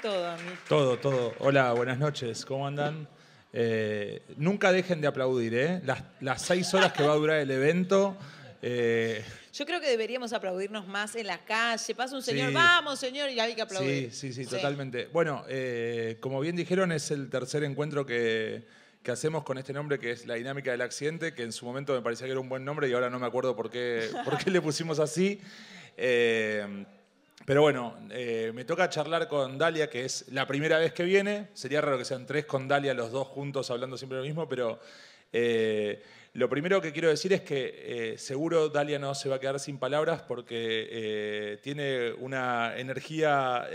todo Todo, todo. Hola, buenas noches, ¿cómo andan? Eh, nunca dejen de aplaudir, ¿eh? Las, seis horas que va a durar el evento. Eh, Yo creo que deberíamos aplaudirnos más en la calle. Pasa un señor, vamos señor, y hay que aplaudir. Sí, sí, sí, totalmente. Bueno, eh, como bien dijeron, es el tercer encuentro que, hacemos con este nombre que es La Dinámica del Accidente, que en su momento me parecía que era un buen nombre y ahora no me acuerdo por qué, por qué le pusimos así. Eh, pero bueno, eh, me toca charlar con Dalia, que es la primera vez que viene. Sería raro que sean tres con Dalia, los dos juntos hablando siempre lo mismo, pero eh, lo primero que quiero decir es que eh, seguro Dalia no se va a quedar sin palabras porque tiene una energía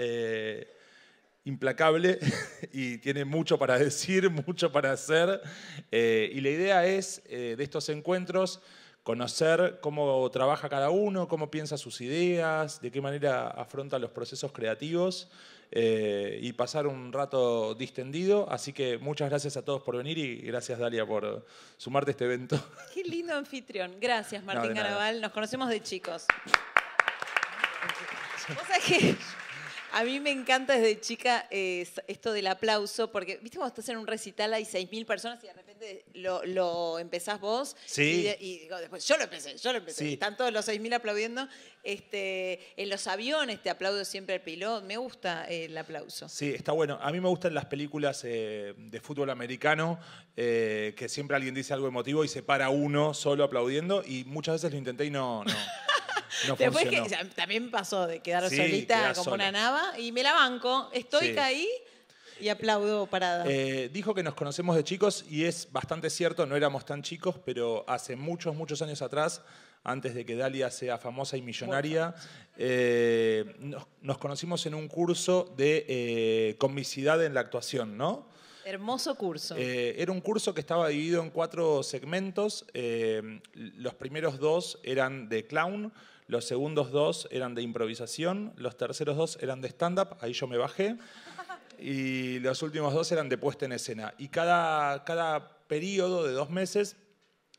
implacable y tiene mucho para decir, mucho para hacer. y la idea es, de estos encuentros, conocer cómo trabaja cada uno, cómo piensa sus ideas, de qué manera afronta los procesos creativos eh, y pasar un rato distendido. Así que muchas gracias a todos por venir y gracias Dalia por sumarte a este evento. Qué lindo anfitrión. Gracias Martín Carabal, Nos conocemos de chicos. A mí me encanta desde chica eh, esto del aplauso, porque, viste, cuando estás en un recital hay 6.000 personas y de repente lo, empezás vos. Sí. Y, después, yo lo empecé, yo lo empecé. Están todos los 6.000 aplaudiendo. Este, en los aviones te aplaudo siempre al piloto. Me gusta eh, el aplauso. Sí, está bueno. A mí me gustan las películas eh, de fútbol americano, que siempre alguien dice algo emotivo y se para uno solo aplaudiendo. Y muchas veces lo intenté y no. también pasó de quedar solita como una nava y me la banco, estoy, caí y aplaudo parada. Eh, dijo que nos conocemos de chicos y es bastante cierto, no éramos tan chicos, pero hace muchos, muchos años atrás, antes de que Dalia sea famosa y millonaria, eh, nos, conocimos en un curso de eh, comicidad en la actuación, ¿no? Hermoso curso. Eh, era un curso que estaba dividido en cuatro segmentos. los primeros dos eran de clown, los segundos dos eran de improvisación, los terceros dos eran de stand-up, ahí yo me bajé, y los últimos dos eran de puesta en escena. Y cada, cada periodo de dos meses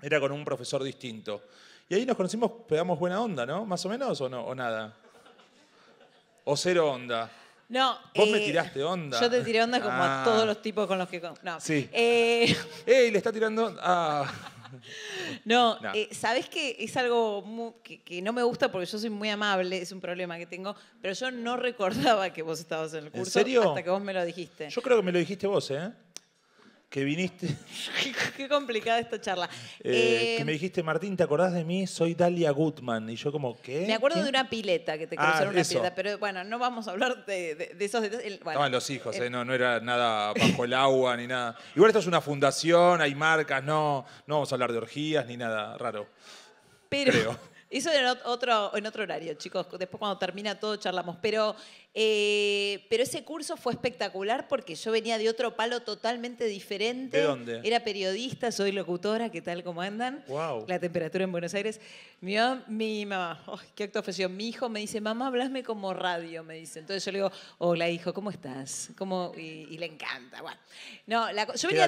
era con un profesor distinto. Y ahí nos conocimos, pegamos buena onda, ¿no? Más o menos, o no, nada. O cero onda. No. Vos me eh, tiraste onda. Yo te tiré onda como a ah. todos los tipos con los que. No. Sí. Eh... ¡Ey! Le está tirando. Ah. No, ¿sabés eh, sabes que es algo que, no me gusta porque yo soy muy amable, es un problema que tengo, pero yo no recordaba que vos estabas en el curso hasta que vos me lo dijiste. Yo creo que me lo dijiste vos, ¿eh? que viniste. Qué complicada esta charla. Eh, que me eh, dijiste, Martín, ¿te acordás de mí? Soy Dalia Gutman. Y yo como, ¿qué? Me acuerdo de una pileta, que te ah, cruzaron una pileta, pero bueno, no vamos a hablar de, esos detalles. Bueno, los hijos, ¿eh? no, era nada bajo el agua ni nada. Igual esto es una fundación, hay marcas, no, no vamos a hablar de orgías ni nada raro. Pero... Eso otro, en otro horario, chicos. Después cuando termina todo charlamos. Pero eh, pero ese curso fue espectacular porque yo venía de otro palo totalmente diferente. ¿De dónde? Era periodista, soy locutora, ¿qué tal? ¿Cómo andan? La temperatura en Buenos Aires. Mi, mi mamá, qué acto ofreció Mi hijo me dice, mamá, hablasme como radio, me dice. Entonces yo le digo, hola hijo, ¿cómo estás? ¿Cómo? Y, le encanta. no,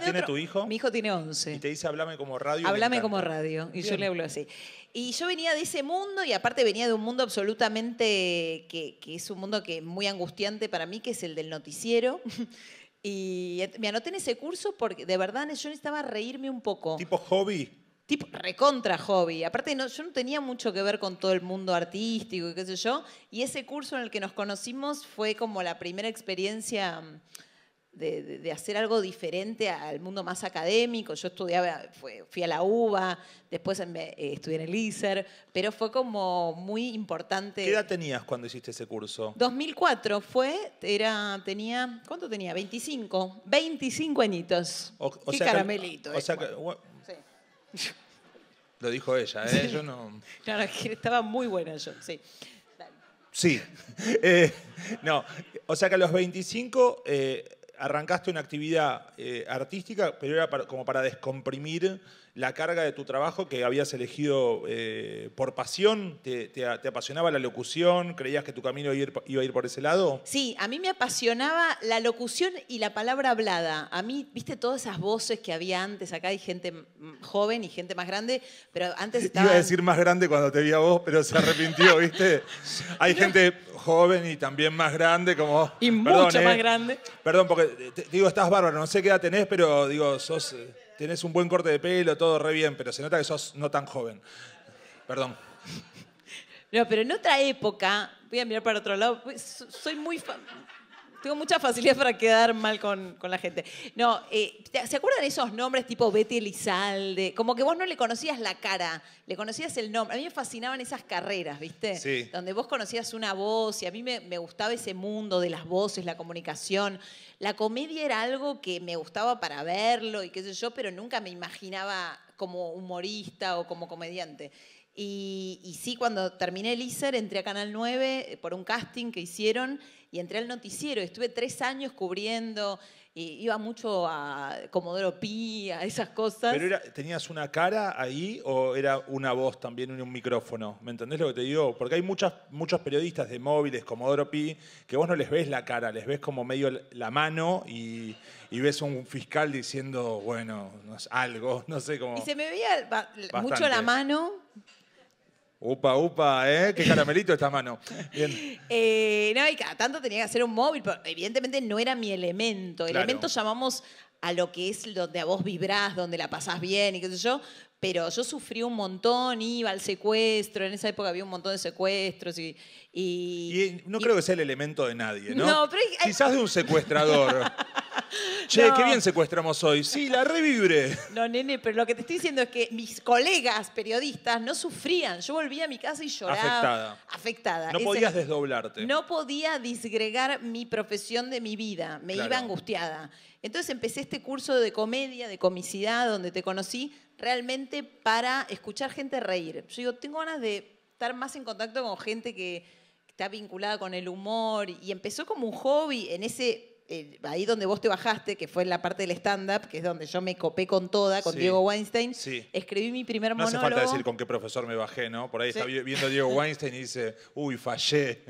tiene tu hijo? Mi hijo tiene 11. Y te dice, hablame como radio. Hablame como radio. Y yo le hablo así. Y yo venía de ese mundo y aparte venía de un mundo absolutamente que, que es un mundo que muy angustiante para mí, que es el del noticiero. Y me anoté en ese curso porque de verdad yo necesitaba reírme un poco. Tipo hobby. Tipo recontra hobby. Aparte, yo no tenía mucho que ver con todo el mundo artístico y qué sé yo. Y ese curso en el que nos conocimos fue como la primera experiencia mm, de, hacer algo diferente al mundo más académico. Yo estudiaba, fui a la UBA, después eh, estudié en el ISER, pero fue como muy importante. ¿Qué edad tenías cuando hiciste ese curso? 2004 fue, era, tenía, ¿cuánto tenía? 25, 25 añitos. O, caramelito. Lo dijo ella, ¿eh? Yo no... Claro, estaba muy buena yo, sí. Sí. Eh, no, o sea que a los 25 arrancaste una actividad eh, artística, pero era como para descomprimir la carga de tu trabajo que habías elegido eh, por pasión? ¿Te, apasionaba la locución? ¿Creías que tu camino iba a ir por ese lado? Sí, a mí me apasionaba la locución y la palabra hablada. A mí, viste todas esas voces que había antes acá, hay gente joven y gente más grande, pero antes estaba... Iba a decir más grande cuando te vi a vos, pero se arrepintió, ¿viste? Hay gente joven y también más grande como... Y mucho eh. más grande. Perdón, porque digo, estás bárbaro, no sé qué edad tenés, pero digo, sos... Eh, tenés un buen corte de pelo, todo re bien, pero se nota que sos no tan joven. Perdón. No, pero en otra época, voy a mirar para otro lado, soy muy... Fan tengo mucha facilidad para quedar mal con, la gente. No, eh, ¿se acuerdan esos nombres tipo Betty Elizalde? Como que vos no le conocías la cara, le conocías el nombre. A mí me fascinaban esas carreras, ¿viste? Sí. Donde vos conocías una voz y a mí me, gustaba ese mundo de las voces, la comunicación. La comedia era algo que me gustaba para verlo y qué sé yo, pero nunca me imaginaba como humorista o como comediante. Y, sí, cuando terminé el ISER, entré a Canal 9 eh, por un casting que hicieron y entré al noticiero. Estuve tres años cubriendo, iba mucho a Comodoro Pi, a esas cosas. ¿Pero tenías una cara ahí o era una voz también, en un micrófono? ¿Me entendés lo que te digo? Porque hay muchas, muchos periodistas de móviles, Comodoro Pi, que vos no les ves la cara, les ves como medio la mano y, ves un fiscal diciendo, bueno, algo, no sé cómo. Y se me veía mucho la mano, Upa, upa, ¿eh? Qué caramelito esta mano. Bien. Eh, no, y cada tanto tenía que hacer un móvil, pero evidentemente no era mi elemento. El Elemento llamamos a lo que es donde a vos vibrás, donde la pasás bien y qué sé yo. Pero yo sufrí un montón, iba al secuestro, en esa época había un montón de secuestros y... Y, no creo que sea el elemento de nadie, ¿no? No, pero... Quizás de un secuestrador. Che, qué bien secuestramos hoy. Sí, la revibre. No, nene, pero lo que te estoy diciendo es que mis colegas periodistas no sufrían. Yo volvía a mi casa y lloraba. Afectada. Afectada. No podías desdoblarte. No podía disgregar mi profesión de mi vida. Me iba angustiada. Entonces empecé este curso de comedia, de comicidad, donde te conocí, realmente para escuchar gente reír. Yo digo, tengo ganas de estar más en contacto con gente que está vinculada con el humor y empezó como un hobby en ese eh, ahí donde vos te bajaste, que fue en la parte del stand-up, que es donde yo me copé con toda, con Diego Weinstein, escribí mi primer monólogo. No hace falta decir con qué profesor me bajé, ¿no? Por ahí está viendo a Diego Weinstein y dice, uy, fallé.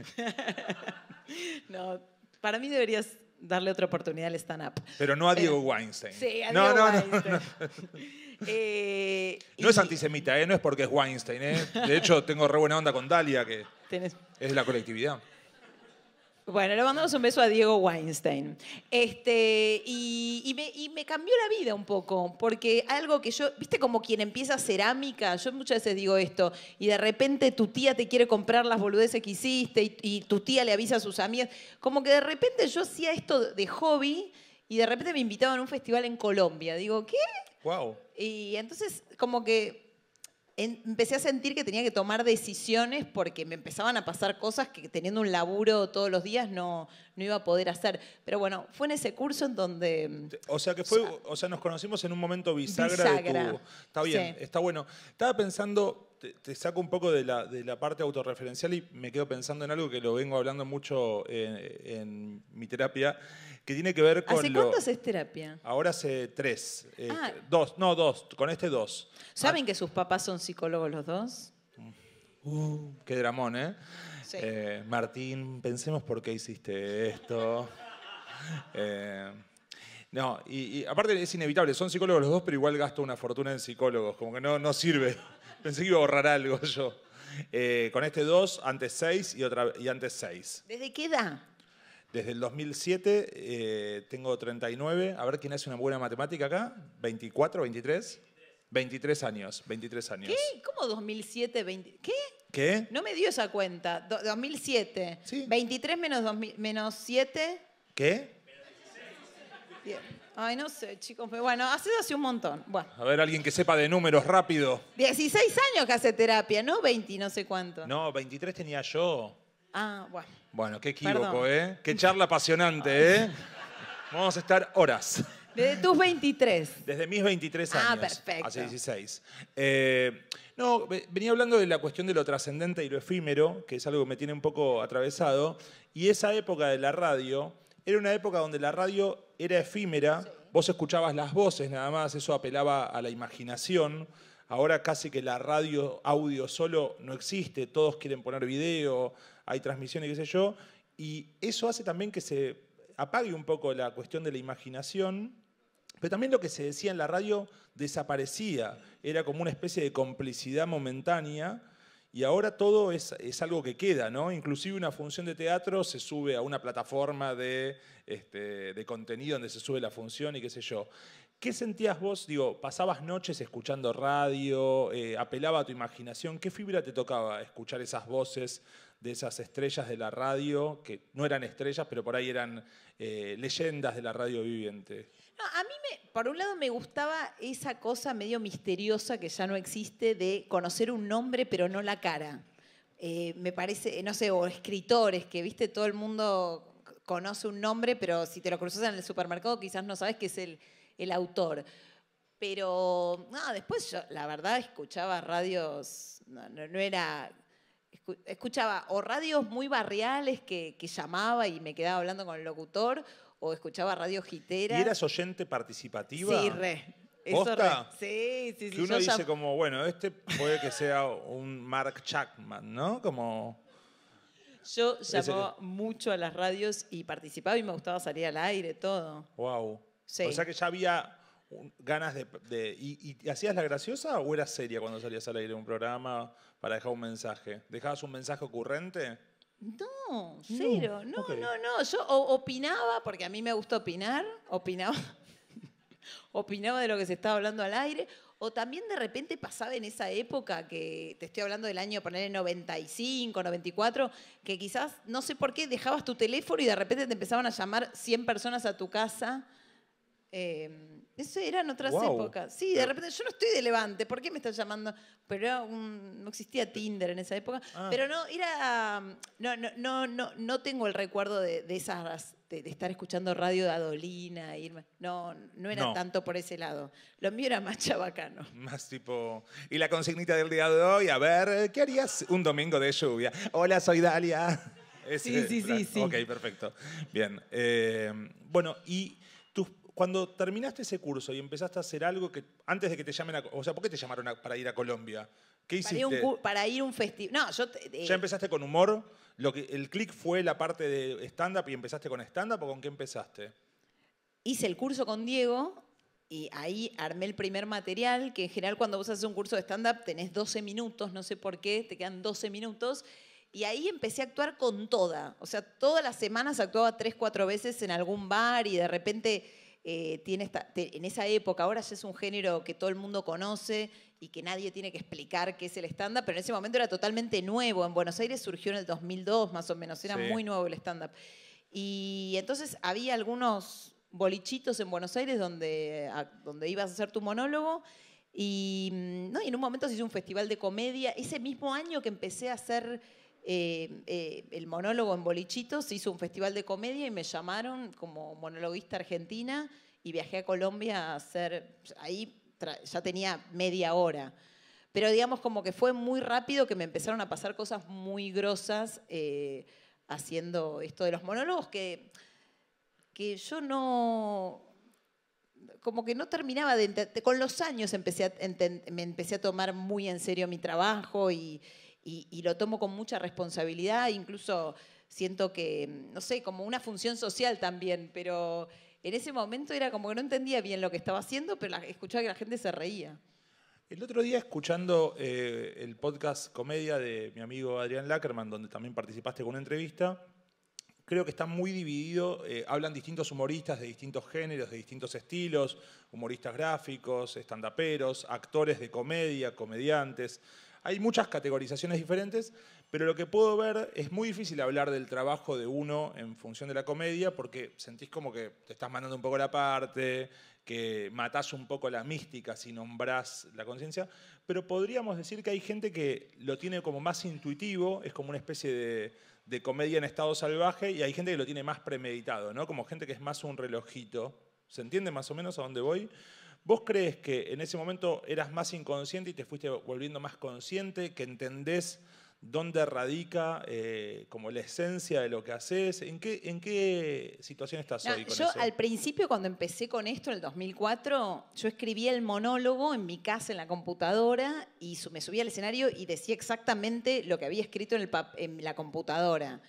no, para mí deberías darle otra oportunidad al stand-up. Pero no a eh, Diego Weinstein. Sí, a Diego no, no, Weinstein. No, no eh, es antisemita, eh no es porque es Weinstein. eh De hecho, tengo re buena onda con Dalia, que es de la colectividad. Bueno, le mandamos un beso a Diego Weinstein. Este, y, me, cambió la vida un poco, porque algo que yo, viste como quien empieza cerámica, yo muchas veces digo esto, y de repente tu tía te quiere comprar las boludeces que hiciste y, y tu tía le avisa a sus amigas, como que de repente yo hacía esto de hobby y de repente me invitaban a un festival en Colombia. Digo, ¿qué? Wow. Y entonces como que empecé a sentir que tenía que tomar decisiones porque me empezaban a pasar cosas que teniendo un laburo todos los días no, no iba a poder hacer. Pero bueno, fue en ese curso en donde... O sea que fue, o sea, nos conocimos en un momento bisagra, de Está bien, está bueno. Estaba pensando, te, saco un poco de la, parte autorreferencial y me quedo pensando en algo que lo vengo hablando mucho en, mi terapia, que tiene que ver con... ¿Hace terapia? Ahora hace tres. Eh, ah. Dos, no, dos, con este dos. ¿Saben que sus papás son psicólogos los dos? Mm. Uh, qué dramón, ¿eh? ¿eh? Martín, pensemos por qué hiciste esto. Eh, no, y, aparte es inevitable, son psicólogos los dos, pero igual gasto una fortuna en psicólogos, como que no, no sirve. Pensé que iba a borrar algo yo. Eh, con este 2, antes 6 y, otra, y antes 6. ¿Desde qué edad? Desde el 2007 eh, tengo 39. A ver quién hace una buena matemática acá. ¿24, 23? 23 años, 23 años. ¿Qué? ¿Cómo 2007, 20? ¿Qué? ¿Qué? No me dio esa cuenta. 2007. 23 menos, menos 7. ¿Qué? Bien. Ay, no sé, chicos, bueno, hace hace un montón. Bueno. A ver, alguien que sepa de números rápido. 16 años que hace terapia, ¿no? 20, no sé cuánto. No, 23 tenía yo. Ah, bueno. Bueno, qué equívoco, ¿eh? Qué charla apasionante, ¿eh? Vamos a estar horas. Desde tus 23. Desde mis 23 ah, años. Ah, perfecto. Hace 16. Eh, no, venía hablando de la cuestión de lo trascendente y lo efímero, que es algo que me tiene un poco atravesado. Y esa época de la radio era una época donde la radio era efímera, vos escuchabas las voces nada más, eso apelaba a la imaginación. Ahora casi que la radio audio solo no existe, todos quieren poner video, hay transmisiones, qué sé yo, y eso hace también que se apague un poco la cuestión de la imaginación, pero también lo que se decía en la radio desaparecía, era como una especie de complicidad momentánea y ahora todo es, algo que queda, ¿no? Inclusive una función de teatro se sube a una plataforma de, este, de, contenido donde se sube la función y qué sé yo. ¿Qué sentías vos? Digo, pasabas noches escuchando radio, eh, apelaba a tu imaginación. ¿Qué fibra te tocaba escuchar esas voces de esas estrellas de la radio, que no eran estrellas, pero por ahí eran eh, leyendas de la radio viviente? No, a mí me por un lado me gustaba esa cosa medio misteriosa que ya no existe de conocer un nombre pero no la cara. Eh, me parece, no sé, o escritores que, viste, todo el mundo conoce un nombre, pero si te lo cruzas en el supermercado quizás no sabes que es el, autor. Pero después yo, la verdad, escuchaba radios, no, no era, escuchaba o radios muy barriales que, que llamaba y me quedaba hablando con el locutor, o escuchaba radio jitera. ¿Y eras oyente participativa? Sí, re. ¿Posta? Sí, sí, sí. Que uno dice como, bueno, este puede que sea un Mark Chapman, ¿no? Como... Yo llamaba mucho a las radios y participaba y me gustaba salir al aire, todo. Wow. O sea que ya había ganas de... y, y, hacías la graciosa o eras seria cuando salías al aire de un programa para dejar un mensaje? ¿Dejabas un mensaje ocurrente? No, cero. No, no, no, Yo opinaba, porque a mí me gusta opinar, opinaba, opinaba de lo que se estaba hablando al aire. O también de repente pasaba en esa época, que te estoy hablando del año, ponerle 95, 94, que quizás, no sé por qué, dejabas tu teléfono y de repente te empezaban a llamar 100 personas a tu casa eh, eso eran otras épocas. Sí, de repente, yo no estoy de Levante, ¿por qué me estás llamando? Pero no existía Tinder en esa época. Ah. Pero no, era. No, no, no, no, tengo el recuerdo de, esas. De, estar escuchando radio de Adolina, No, no era tanto por ese lado. Lo mío era más chabacano. Más tipo. Y la consignita del día de hoy, a ver, ¿qué harías un domingo de lluvia? Hola, soy Dalia. sí, sí, sí, sí. Ok, perfecto. Bien. Eh, bueno, y cuando terminaste ese curso y empezaste a hacer algo que antes de que te llamen a, o sea, ¿por qué te llamaron para ir a Colombia? ¿Qué hiciste? Para ir un, para un festival. No, yo ya empezaste con humor. Lo que el click fue la parte de stand up y empezaste con stand up o con qué empezaste? Hice el curso con Diego y ahí armé el primer material, que en general cuando vos haces un curso de stand up tenés 12 minutos, no sé por qué, te quedan 12 minutos. Y ahí empecé a actuar con toda. O sea, todas las semanas actuaba tres, cuatro veces en algún bar y de repente eh, tiene en esa época, ahora ya es un género que todo el mundo conoce y que nadie tiene que explicar qué es el stand-up, pero en ese momento era totalmente nuevo. En Buenos Aires surgió en el 2002 más o menos, era muy nuevo el stand-up. Y entonces había algunos bolichitos en Buenos Aires donde, donde ibas a hacer tu monólogo. Y, mm, no, y en un momento se hizo un festival de comedia. Ese mismo año que empecé a hacer eh, eh, el monólogo en Bolichitos, hizo un festival de comedia y me llamaron como monologuista argentina y viajé a Colombia a hacer, ahí ya tenía media hora. Pero digamos como que fue muy rápido que me empezaron a pasar cosas muy grosas eh, haciendo esto de los monólogos que, que yo no, como que no terminaba de, con los años empecé me empecé a tomar muy en serio mi trabajo y, y, lo tomo con mucha responsabilidad, incluso siento que, mm, no sé, como una función social también, pero en ese momento era como que no entendía bien lo que estaba haciendo, pero escuchaba que la gente se reía. El otro día, escuchando eh, el podcast Comedia de mi amigo Adrián Lackerman, donde también participaste con una entrevista, creo que está muy dividido. Eh, hablan distintos humoristas de distintos géneros, de distintos estilos, humoristas gráficos, estandaperos, actores de comedia, comediantes. Hay muchas categorizaciones diferentes, pero lo que puedo ver es muy difícil hablar del trabajo de uno en función de la comedia porque sentís como que te estás mandando un poco la parte, que matás un poco la mística si nombrás la conciencia, pero podríamos decir que hay gente que lo tiene como más intuitivo, es como una especie de, comedia en estado salvaje, y hay gente que lo tiene más premeditado, ¿no? Como gente que es más un relojito. ¿Se entiende más o menos a dónde voy? ¿Vos crees que en ese momento eras más inconsciente y te fuiste volviendo más consciente, que entendés dónde radica eh, como la esencia de lo que haces? ¿En qué, en situación estás hoy? Con yo al principio cuando empecé con esto en el 2004, yo escribía el monólogo en mi casa en la computadora y me subía al escenario y decía exactamente lo que había escrito en la computadora.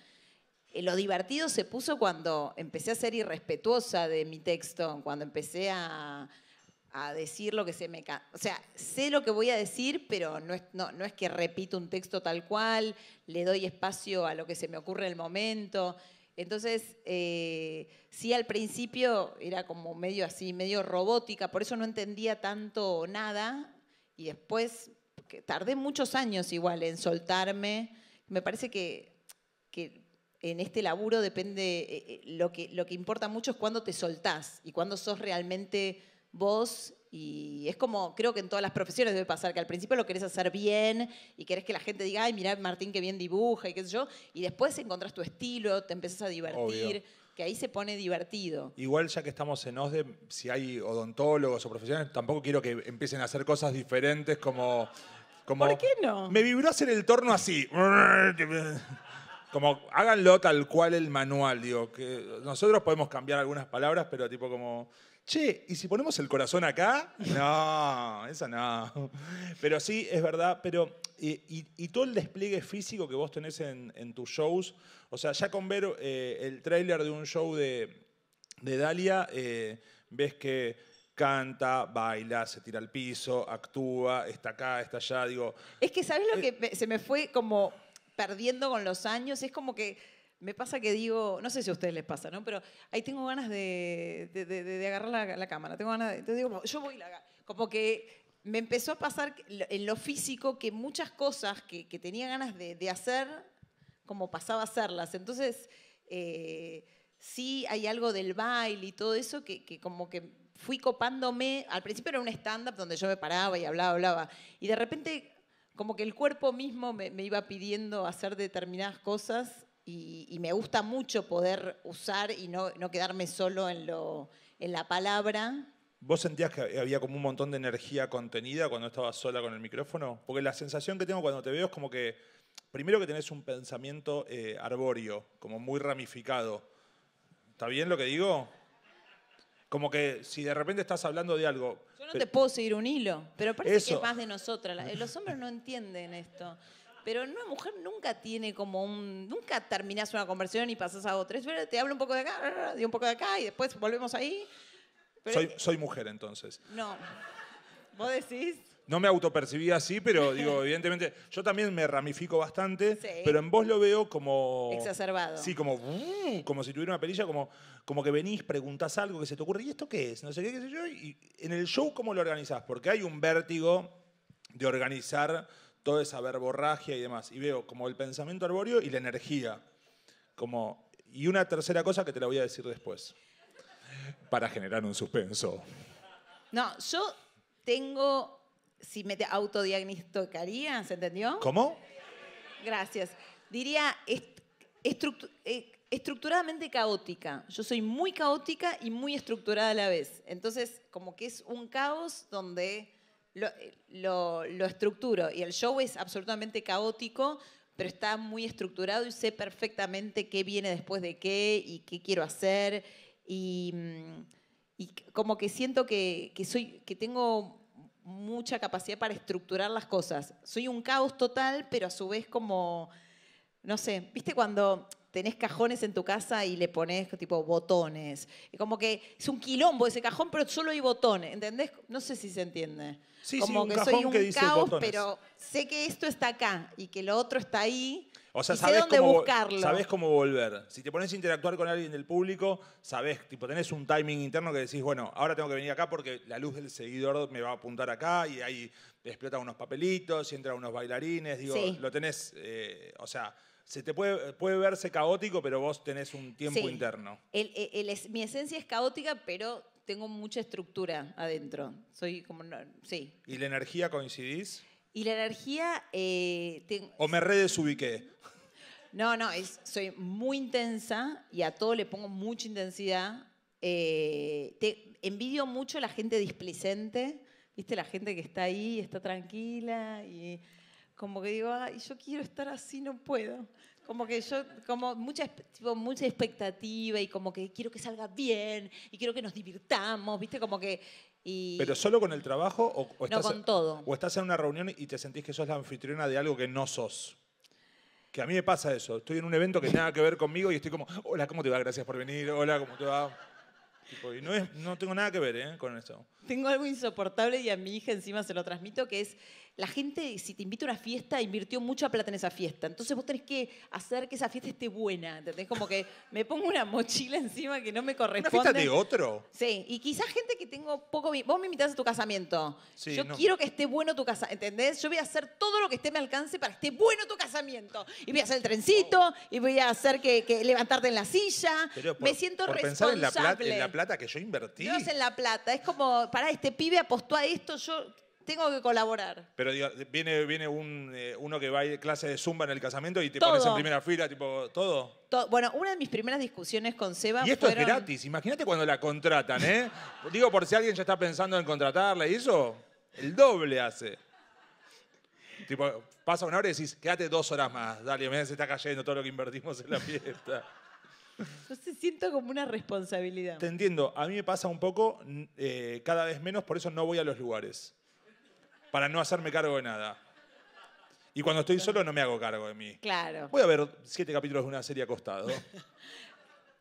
Eh, lo divertido se puso cuando empecé a ser irrespetuosa de mi texto, cuando empecé a a decir lo que se me O sea, sé lo que voy a decir, pero no es, no, es que repito un texto tal cual, le doy espacio a lo que se me ocurre en el momento. Entonces, eh, sí, al principio era como medio así, medio robótica, por eso no entendía tanto nada. Y después, tardé muchos años igual en soltarme. Me parece que, que en este laburo depende, eh, eh, lo, que, lo que importa mucho es cuándo te soltás y cuándo sos realmente vos y es como, creo que en todas las profesiones debe pasar, que al principio lo querés hacer bien y querés que la gente diga, ay, mira Martín qué bien dibuja y qué sé yo, y después encontrás tu estilo, te empiezas a divertir. Que ahí se pone divertido. Igual ya que estamos en OSDE, si hay odontólogos o profesionales, tampoco quiero que empiecen a hacer cosas diferentes como... como ¿Por qué no? Me vibró hacer el torno así. Como háganlo tal cual el manual, digo, que nosotros podemos cambiar algunas palabras, pero tipo como Che, ¿y si ponemos el corazón acá? No, esa no. Pero sí, es verdad, pero. Eh, y, todo el despliegue físico que vos tenés en, tus shows. O sea, ya con ver eh, el tráiler de un show de, de Dalia, eh, ves que canta, baila, se tira al piso, actúa, está acá, está allá, digo. Es que, ¿sabes lo que se me fue como perdiendo con los años? Es como que me pasa que digo, no sé si a ustedes les pasa, ¿no? Pero ahí tengo ganas de, agarrar la, cámara, tengo ganas entonces digo, yo voy la Como que me empezó a pasar en lo físico que muchas cosas que, tenía ganas de, hacer, como pasaba a hacerlas. Entonces, eh, sí hay algo del baile y todo eso que, como que fui copándome, al principio era un stand-up donde yo me paraba y hablaba, hablaba, y de repente como que el cuerpo mismo me iba pidiendo hacer determinadas cosas y, me gusta mucho poder usar y no, no quedarme solo en, lo, en la palabra. ¿Vos sentías que había como un montón de energía contenida cuando estabas sola con el micrófono? Porque la sensación que tengo cuando te veo es como que, primero que tenés un pensamiento eh, arbóreo, como muy ramificado. ¿Está bien lo que digo? Como que si de repente estás hablando de algo. Yo no te puedo seguir un hilo, pero parece que es más de nosotras. Los hombres no entienden esto pero una mujer nunca tiene como un. Nunca terminas una conversión y pasas a otra. Espera, te hablo un poco de acá, de un poco de acá y después volvemos ahí. soy, soy mujer entonces. No. ¿Vos decís? No me autopercibí así, pero digo, evidentemente, yo también me ramifico bastante, pero en vos lo veo como... Exacerbado. Sí, como, uh, como si tuviera una pelilla, como, como que venís, preguntás algo que se te ocurre, ¿y esto qué es? No sé qué, qué sé yo. Y en el show, ¿cómo lo organizás? Porque hay un vértigo de organizar toda esa verborragia y demás. Y veo como el pensamiento arbóreo y la energía. Como, y una tercera cosa que te la voy a decir después, para generar un suspenso. No, yo tengo, si me autodiagnosticaría, ¿se entendió? ¿Cómo? Gracias. Diría eh, estructuradamente caótica. Yo soy muy caótica y muy estructurada a la vez. Entonces, como que es un caos donde lo, estructuro y el show es absolutamente caótico, pero está muy estructurado y sé perfectamente qué viene después de qué y qué quiero hacer. Y, mm, y como que siento que, que, soy, que tengo mucha capacidad para estructurar las cosas. Soy un caos total, pero a su vez como, no sé, viste cuando tenés cajones en tu casa y le pones tipo botones. Y como que es un quilombo ese cajón, pero solo hay botones, ¿entendés? No sé si se entiende. Sí, como sí, un que soy un que caos, pero sé que esto está acá y que lo otro está ahí. O sea, sabes, cómo, buscarlo. sabes cómo volver. Si te pones a interactuar con alguien del público, sabes, tipo, tenés un timing interno que decís, bueno, ahora tengo que venir acá porque la luz del seguidor me va a apuntar acá y ahí explota unos papelitos y entran unos bailarines. Digo, lo tenés, eh, o sea, se te puede, puede verse caótico, pero vos tenés un tiempo interno. Sí. mi esencia es caótica, pero tengo mucha estructura adentro. Soy como, sí. ¿Y la energía coincidís? Y la energía... Eh, ¿O me redesubiqué? No, no, soy muy intensa y a todo le pongo mucha intensidad. Eh, te envidio mucho la gente displicente, ¿viste? La gente que está ahí, está tranquila y como que digo, ay, yo quiero estar así, no puedo. Como que yo, como mucha, tipo, mucha expectativa y como que quiero que salga bien y quiero que nos divirtamos, ¿viste? Como que... ¿Pero solo con el trabajo o, estás, no, con todo. o estás en una reunión y te sentís que sos la anfitriona de algo que no sos? Que a mí me pasa eso. Estoy en un evento que nada que ver conmigo y estoy como, hola, ¿cómo te va? Gracias por venir. Hola, ¿cómo te va? y no, es, no tengo nada que ver ¿eh? con eso. Tengo algo insoportable y a mi hija encima se lo transmito, que es la gente, si te invita a una fiesta, invirtió mucha plata en esa fiesta. Entonces vos tenés que hacer que esa fiesta esté buena. ¿Entendés? Como que me pongo una mochila encima que no me corresponde. ¿Una fiesta de otro? Sí, y quizás gente que tengo poco. Vos me invitás a tu casamiento. Sí, yo quiero que esté bueno tu casamiento. ¿Entendés? Yo voy a hacer todo lo que esté me alcance para que esté bueno tu casamiento. Y voy a hacer el trencito, y voy a hacer que, levantarte en la silla. me siento responsable. en la, plata, la plata que yo invertí. No en la plata. Es como, pará, este pibe apostó a esto, yo tengo que colaborar. Pero viene, viene un, eh, uno que va a clase de zumba en el casamiento y te pones en primera fila, tipo, ¿todo? bueno, una de mis primeras discusiones con Seba Y esto es gratis, imagínate cuando la contratan, ¿eh? digo, por si alguien ya está pensando en contratarla y eso, el doble hace. Tipo, pasa una hora y decís, quédate dos horas más, dale, Me se está cayendo todo lo que invertimos en la fiesta. Yo se siento como una responsabilidad. Te entiendo, a mí me pasa un poco eh, cada vez menos, por eso no voy a los lugares para no hacerme cargo de nada. Y cuando estoy solo no me hago cargo de mí. Claro. Voy a ver siete capítulos de una serie acostado.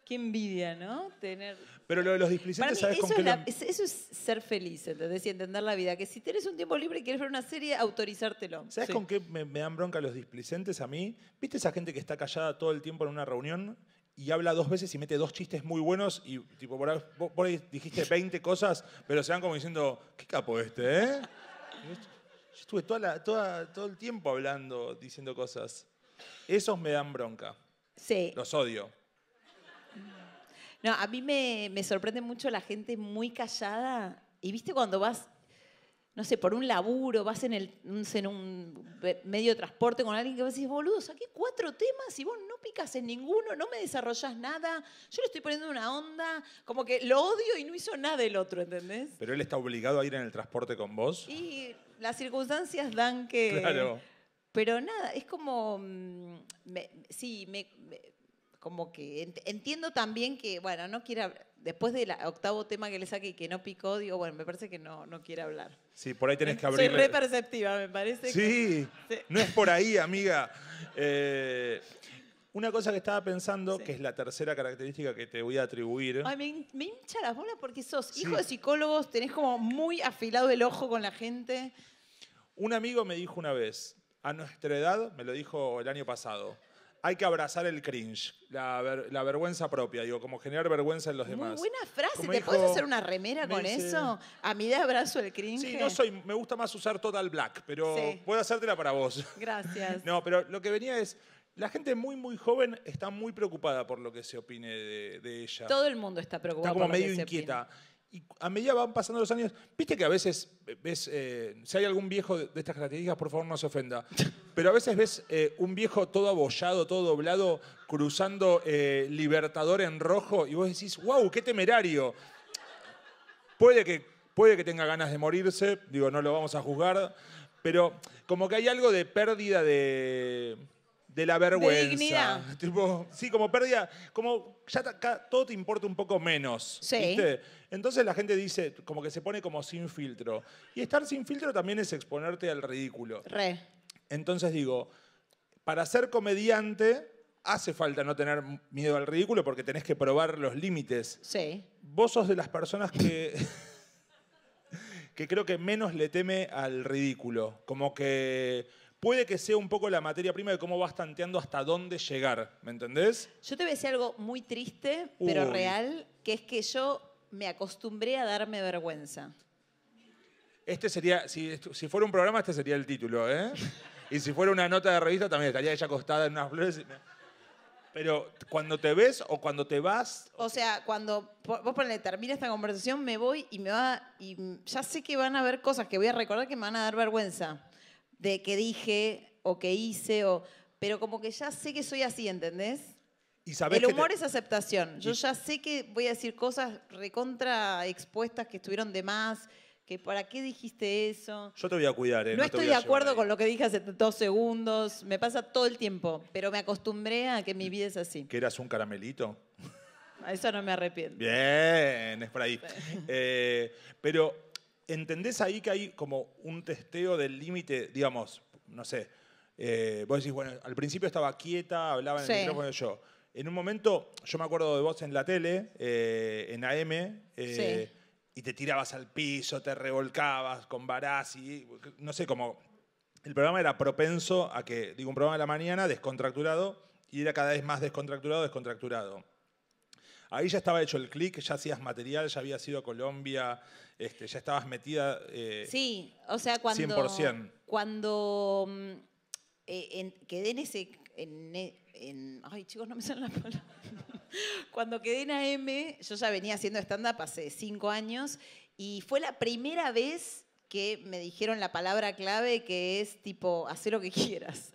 Qué envidia, ¿no? Tener. Pero lo de los displicentes, ¿sabes eso, es eso es ser feliz, entonces entender la vida. Que si tienes un tiempo libre y quieres ver una serie, autorizártelo. ¿Sabes con qué me, dan bronca los displicentes a mí? ¿Viste esa gente que está callada todo el tiempo en una reunión y habla dos veces y mete dos chistes muy buenos y, tipo, por dijiste 20 cosas, pero se van como diciendo, qué capo este, ¿eh? Yo estuve todo el tiempo hablando, diciendo cosas. Esos me dan bronca. Sí. Los odio. No, a mí me, me sorprende mucho la gente muy callada. Y viste cuando vas no sé, por un laburo, vas en, el, en un medio de transporte con alguien que vas a decir, boludo, saqué cuatro temas y vos no picas en ninguno, no me desarrollás nada, yo le estoy poniendo una onda, como que lo odio y no hizo nada el otro, ¿entendés? Pero él está obligado a ir en el transporte con vos. Y las circunstancias dan que... Claro. Pero nada, es como, mm, sí, me como que entiendo también que, bueno, no quiere hablar. Después del octavo tema que le saqué y que no picó, digo, bueno, me parece que no, no quiere hablar. Sí, por ahí tenés que abrir. Soy re me parece. Sí, no es por ahí, amiga. Eh, una cosa que estaba pensando, que es la tercera característica que te voy a atribuir. Ay, me, me hincha las bolas porque sos hijo de psicólogos, tenés como muy afilado el ojo con la gente. Un amigo me dijo una vez, a nuestra edad, me lo dijo el año pasado, hay que abrazar el cringe, la, vergüenza propia, digo, como generar vergüenza en los demás. Muy buena frase, ¿te puedes hacer una remera con eso? A mí de abrazo el cringe. Sí, no soy, me gusta más usar total black, pero puedo hacértela para vos. Gracias. no, pero lo que venía es, la gente muy, muy joven está muy preocupada por lo que se opine de, ella. Todo el mundo está preocupado. Está como medio inquieta. Y a medida van pasando los años, viste que a veces ves, eh, si hay algún viejo de estas características, por favor no se ofenda, pero a veces ves eh, un viejo todo abollado, todo doblado, cruzando eh, Libertador en rojo y vos decís, wow, qué temerario. Puede que, puede que tenga ganas de morirse, digo, no lo vamos a juzgar, pero como que hay algo de pérdida de de la vergüenza. sí, como pérdida, como ya todo te importa un poco menos. Sí. Entonces la gente dice, como que se pone como sin filtro. Y estar sin filtro también es exponerte al ridículo. Re. Entonces digo, para ser comediante hace falta no tener miedo al ridículo porque tenés que probar los límites. Sí. Vos sos de las personas que... que creo que menos le teme al ridículo. Como que puede que sea un poco la materia prima de cómo vas tanteando hasta dónde llegar, ¿me entendés? Yo te voy a decir algo muy triste, pero real, que es que yo me acostumbré a darme vergüenza. Este sería, si, si fuera un programa, este sería el título, ¿eh? Y si fuera una nota de revista, también estaría ella acostada en unas flores. Pero cuando te ves o cuando te vas. O sea, cuando vos ponle, termina esta conversación, me voy y me va. Y ya sé que van a haber cosas que voy a recordar que me van a dar vergüenza de que dije o que hice, o, pero como que ya sé que soy así, ¿entendés? el humor es aceptación. Yo ya sé que voy a decir cosas recontra expuestas que estuvieron de más, que para qué dijiste eso. Yo te voy a cuidar. ¿eh? No, estoy de acuerdo con lo que dije hace dos segundos, me pasa todo el tiempo, pero me acostumbré a que mi vida es así. ¿Que eras un caramelito? A eso no me arrepiento. Bien, es por ahí. Eh, pero ¿entendés ahí que hay como un testeo del límite, digamos, no sé, eh, vos decís, bueno, al principio estaba quieta, hablaba en el micrófono yo. En un momento, yo me acuerdo de vos en la tele, eh, en AM, eh, y te tirabas al piso, te revolcabas con y no sé, como el programa era propenso a que, digo, un programa de la mañana descontracturado, y era cada vez más descontracturado, descontracturado ahí ya estaba hecho el clic, ya hacías material, ya habías ido a Colombia, este, ya estabas metida. Eh, sí, o sea, cuando. 100%. Cuando mm, eh, quedé en ese. E, ay, chicos, no me salen las palabras. cuando quedé en AM, yo ya venía haciendo stand-up hace cinco años y fue la primera vez que me dijeron la palabra clave que es tipo, hacer lo que quieras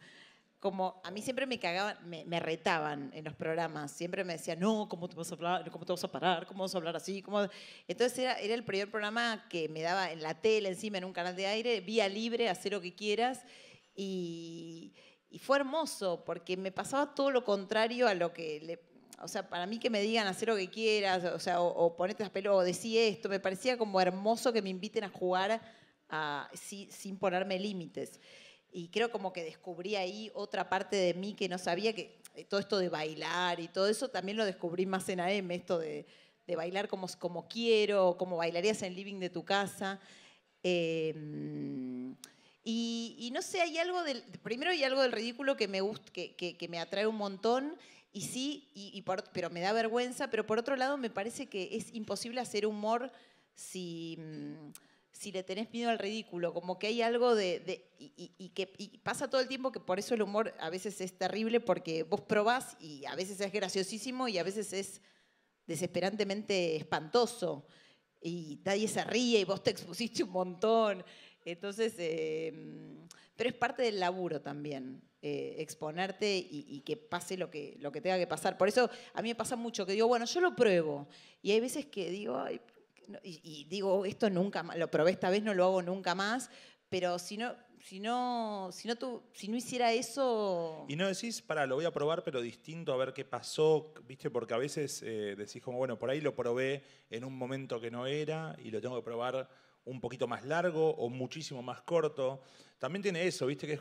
como a mí siempre me cagaban, me, retaban en los programas, siempre me decían, no, ¿cómo te vas a hablar? ¿Cómo te vas a parar? ¿Cómo vas a hablar así? Entonces era, el primer programa que me daba en la tele, encima, en un canal de aire, vía libre, hacer lo que quieras. Y, fue hermoso, porque me pasaba todo lo contrario a lo que le, o sea, para mí que me digan hacer lo que quieras, o sea, o, ponete las pelotas, o decí esto, me parecía como hermoso que me inviten a jugar sin ponerme límites y creo como que descubrí ahí otra parte de mí que no sabía que eh, todo esto de bailar y todo eso también lo descubrí más en AM, esto de, bailar como, como quiero, como bailarías en living de tu casa. Em, y, no sé, hay algo del, primero hay algo del ridículo que me, que, me atrae un montón y sí, y, pero me da vergüenza, pero por otro lado me parece que es imposible hacer humor si... Mm, si le tenés miedo al ridículo, como que hay algo de... y, que pasa todo el tiempo que por eso el humor a veces es terrible porque vos probás y a veces es graciosísimo y a veces es desesperantemente espantoso y nadie se ríe y vos te expusiste un montón. Entonces, em, pero es parte del laburo también, eh, exponerte y, que pase lo que, lo que tenga que pasar. Por eso a mí me pasa mucho que digo, bueno, yo lo pruebo. Y hay veces que digo, ay, y, digo, esto nunca más, lo probé esta vez, no lo hago nunca más, pero si no, si no, si no, si no hiciera eso... Y no decís, para, lo voy a probar, pero distinto, a ver qué pasó, ¿viste? Porque a veces eh, decís como, bueno, por ahí lo probé en un momento que no era y lo tengo que probar un poquito más largo o muchísimo más corto. También tiene eso, viste que es,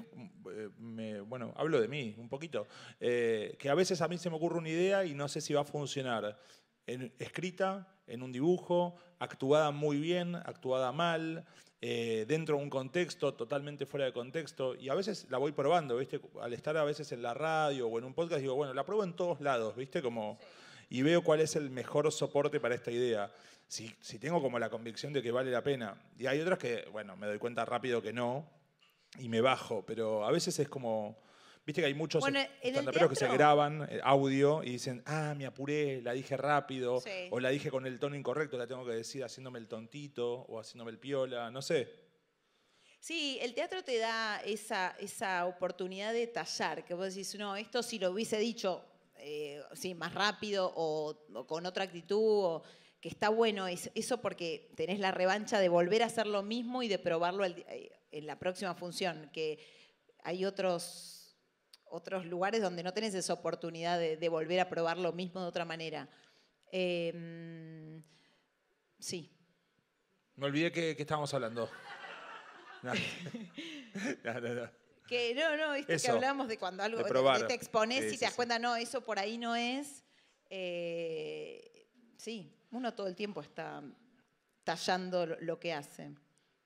eh, bueno, hablo de mí un poquito, eh, que a veces a mí se me ocurre una idea y no sé si va a funcionar. En, escrita, en un dibujo, actuada muy bien, actuada mal, eh, dentro de un contexto, totalmente fuera de contexto. Y a veces la voy probando, ¿viste? Al estar a veces en la radio o en un podcast, digo, bueno, la pruebo en todos lados, ¿viste? Como, y veo cuál es el mejor soporte para esta idea. Si, si tengo como la convicción de que vale la pena. Y hay otras que, bueno, me doy cuenta rápido que no y me bajo, pero a veces es como que hay muchos bueno, que se graban eh, audio y dicen, ah, me apuré, la dije rápido, o la dije con el tono incorrecto, la tengo que decir haciéndome el tontito o haciéndome el piola, no sé. Sí, el teatro te da esa, esa oportunidad de tallar, que vos decís, no, esto si lo hubiese dicho eh, sí, más rápido o, con otra actitud, o, que está bueno eso porque tenés la revancha de volver a hacer lo mismo y de probarlo eh, en la próxima función, que hay otros otros lugares donde no tenés esa oportunidad de, volver a probar lo mismo de otra manera. Em, sí. Me olvidé que, estábamos hablando. No. no, que no, hablamos de cuando algo te, expones y te das cuenta, no, eso por ahí no es. Eh, sí, uno todo el tiempo está tallando lo que hace.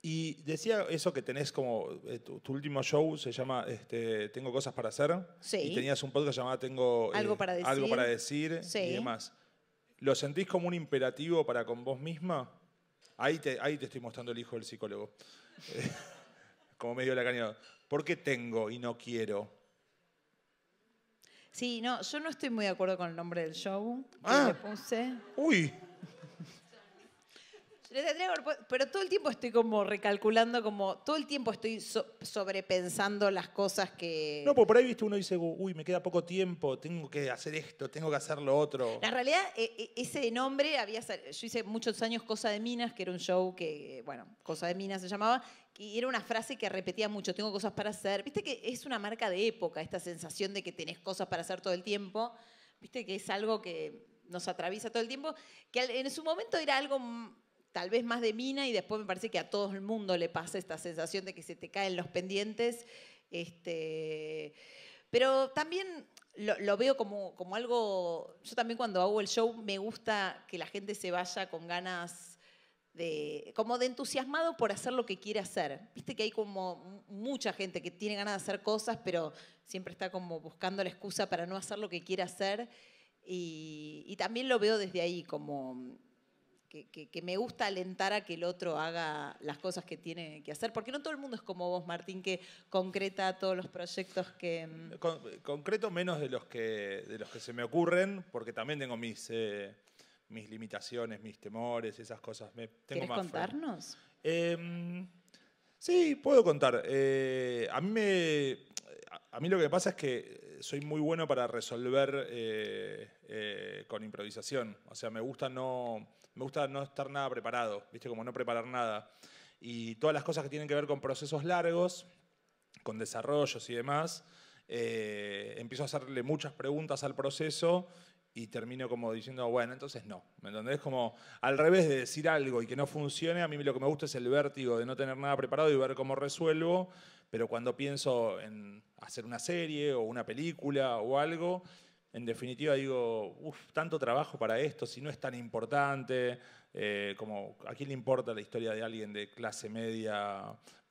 Y decía eso que tenés como, eh, tu, último show se llama este, Tengo cosas para hacer. Sí. Y tenías un podcast llamado Tengo eh, algo para decir, algo para decir y demás. ¿Lo sentís como un imperativo para con vos misma? Ahí te, ahí te estoy mostrando el hijo del psicólogo. como medio la caña. ¿Por qué tengo y no quiero? Sí, no, yo no estoy muy de acuerdo con el nombre del show que ah. le puse. Uy. Pero todo el tiempo estoy como recalculando, como todo el tiempo estoy sobrepensando las cosas que. No, pues por ahí viste uno dice, uy, me queda poco tiempo, tengo que hacer esto, tengo que hacer lo otro. La realidad, e, e, ese nombre había. Yo hice muchos años Cosa de Minas, que era un show que, bueno, Cosa de Minas se llamaba, y era una frase que repetía mucho, tengo cosas para hacer. Viste que es una marca de época, esta sensación de que tenés cosas para hacer todo el tiempo. Viste que es algo que nos atraviesa todo el tiempo, que en su momento era algo tal vez más de mina y después me parece que a todo el mundo le pasa esta sensación de que se te caen los pendientes. Este, pero también lo, veo como, como algo, yo también cuando hago el show me gusta que la gente se vaya con ganas de, como de entusiasmado por hacer lo que quiere hacer. Viste que hay como mucha gente que tiene ganas de hacer cosas, pero siempre está como buscando la excusa para no hacer lo que quiere hacer. Y, y también lo veo desde ahí, como que, me gusta alentar a que el otro haga las cosas que tiene que hacer, porque no todo el mundo es como vos, Martín, que concreta todos los proyectos que... Mm, concreto menos de los, que, los que se me ocurren, porque también tengo mis, eh, mis limitaciones, mis temores, esas cosas. Me, contarnos? Em, sí, puedo contar. Eh, a, mí a mí lo que pasa es que soy muy bueno para resolver eh, con improvisación. O sea, me gusta no me gusta no estar nada preparado, ¿viste? Como no preparar nada. Y todas las cosas que tienen que ver con procesos largos, con desarrollos y demás, eh, empiezo a hacerle muchas preguntas al proceso y termino como diciendo, bueno, entonces no. ¿Me entendés? Como al revés de decir algo y que no funcione, a mí lo que me gusta es el vértigo de no tener nada preparado y ver cómo resuelvo, pero cuando pienso en hacer una serie o una película o algo, en definitiva digo, uff, tanto trabajo para esto, si no es tan importante, eh, como a quién le importa la historia de alguien de clase media,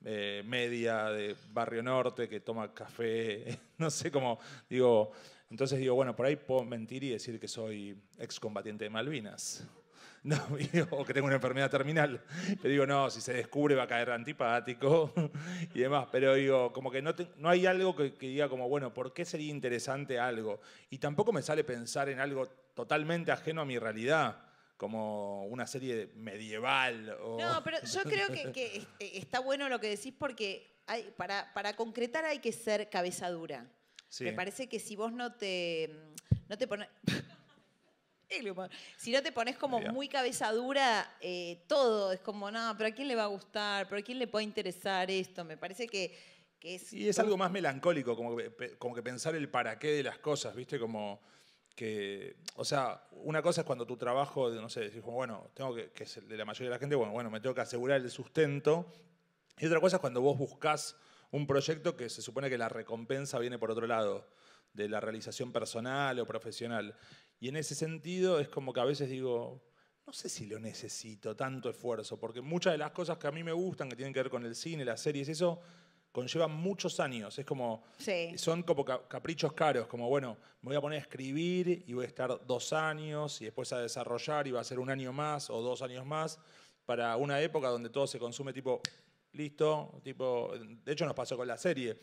eh, media, de barrio norte, que toma café, no sé cómo, digo, entonces digo, bueno, por ahí puedo mentir y decir que soy excombatiente de Malvinas. No, o que tengo una enfermedad terminal. Pero digo, no, si se descubre va a caer antipático y demás. Pero digo, como que no, no hay algo que, diga como, bueno, ¿por qué sería interesante algo? Y tampoco me sale pensar en algo totalmente ajeno a mi realidad como una serie medieval. No, pero yo creo que, eh, está bueno lo que decís porque para, para concretar hay que ser cabeza dura. Me parece que si vos no te, no te pones... Si no te pones como muy cabeza dura, eh, todo es como, no, pero ¿a quién le va a gustar? ¿Pero a quién le puede interesar esto? Me parece que, es... Y es algo más melancólico, como que, como que pensar el para qué de las cosas, ¿viste? Como que, o sea, una cosa es cuando tu trabajo, no sé, bueno, tengo que, que es de la mayoría de la gente, bueno, bueno, me tengo que asegurar el sustento. Y otra cosa es cuando vos buscás un proyecto que se supone que la recompensa viene por otro lado, de la realización personal o profesional. Y en ese sentido es como que a veces digo, no sé si lo necesito, tanto esfuerzo, porque muchas de las cosas que a mí me gustan, que tienen que ver con el cine, las series, eso conlleva muchos años. Es como, son como caprichos caros, como, bueno, me voy a poner a escribir y voy a estar dos años y después a desarrollar y va a ser un año más o dos años más para una época donde todo se consume tipo, listo, tipo, de hecho nos pasó con la serie,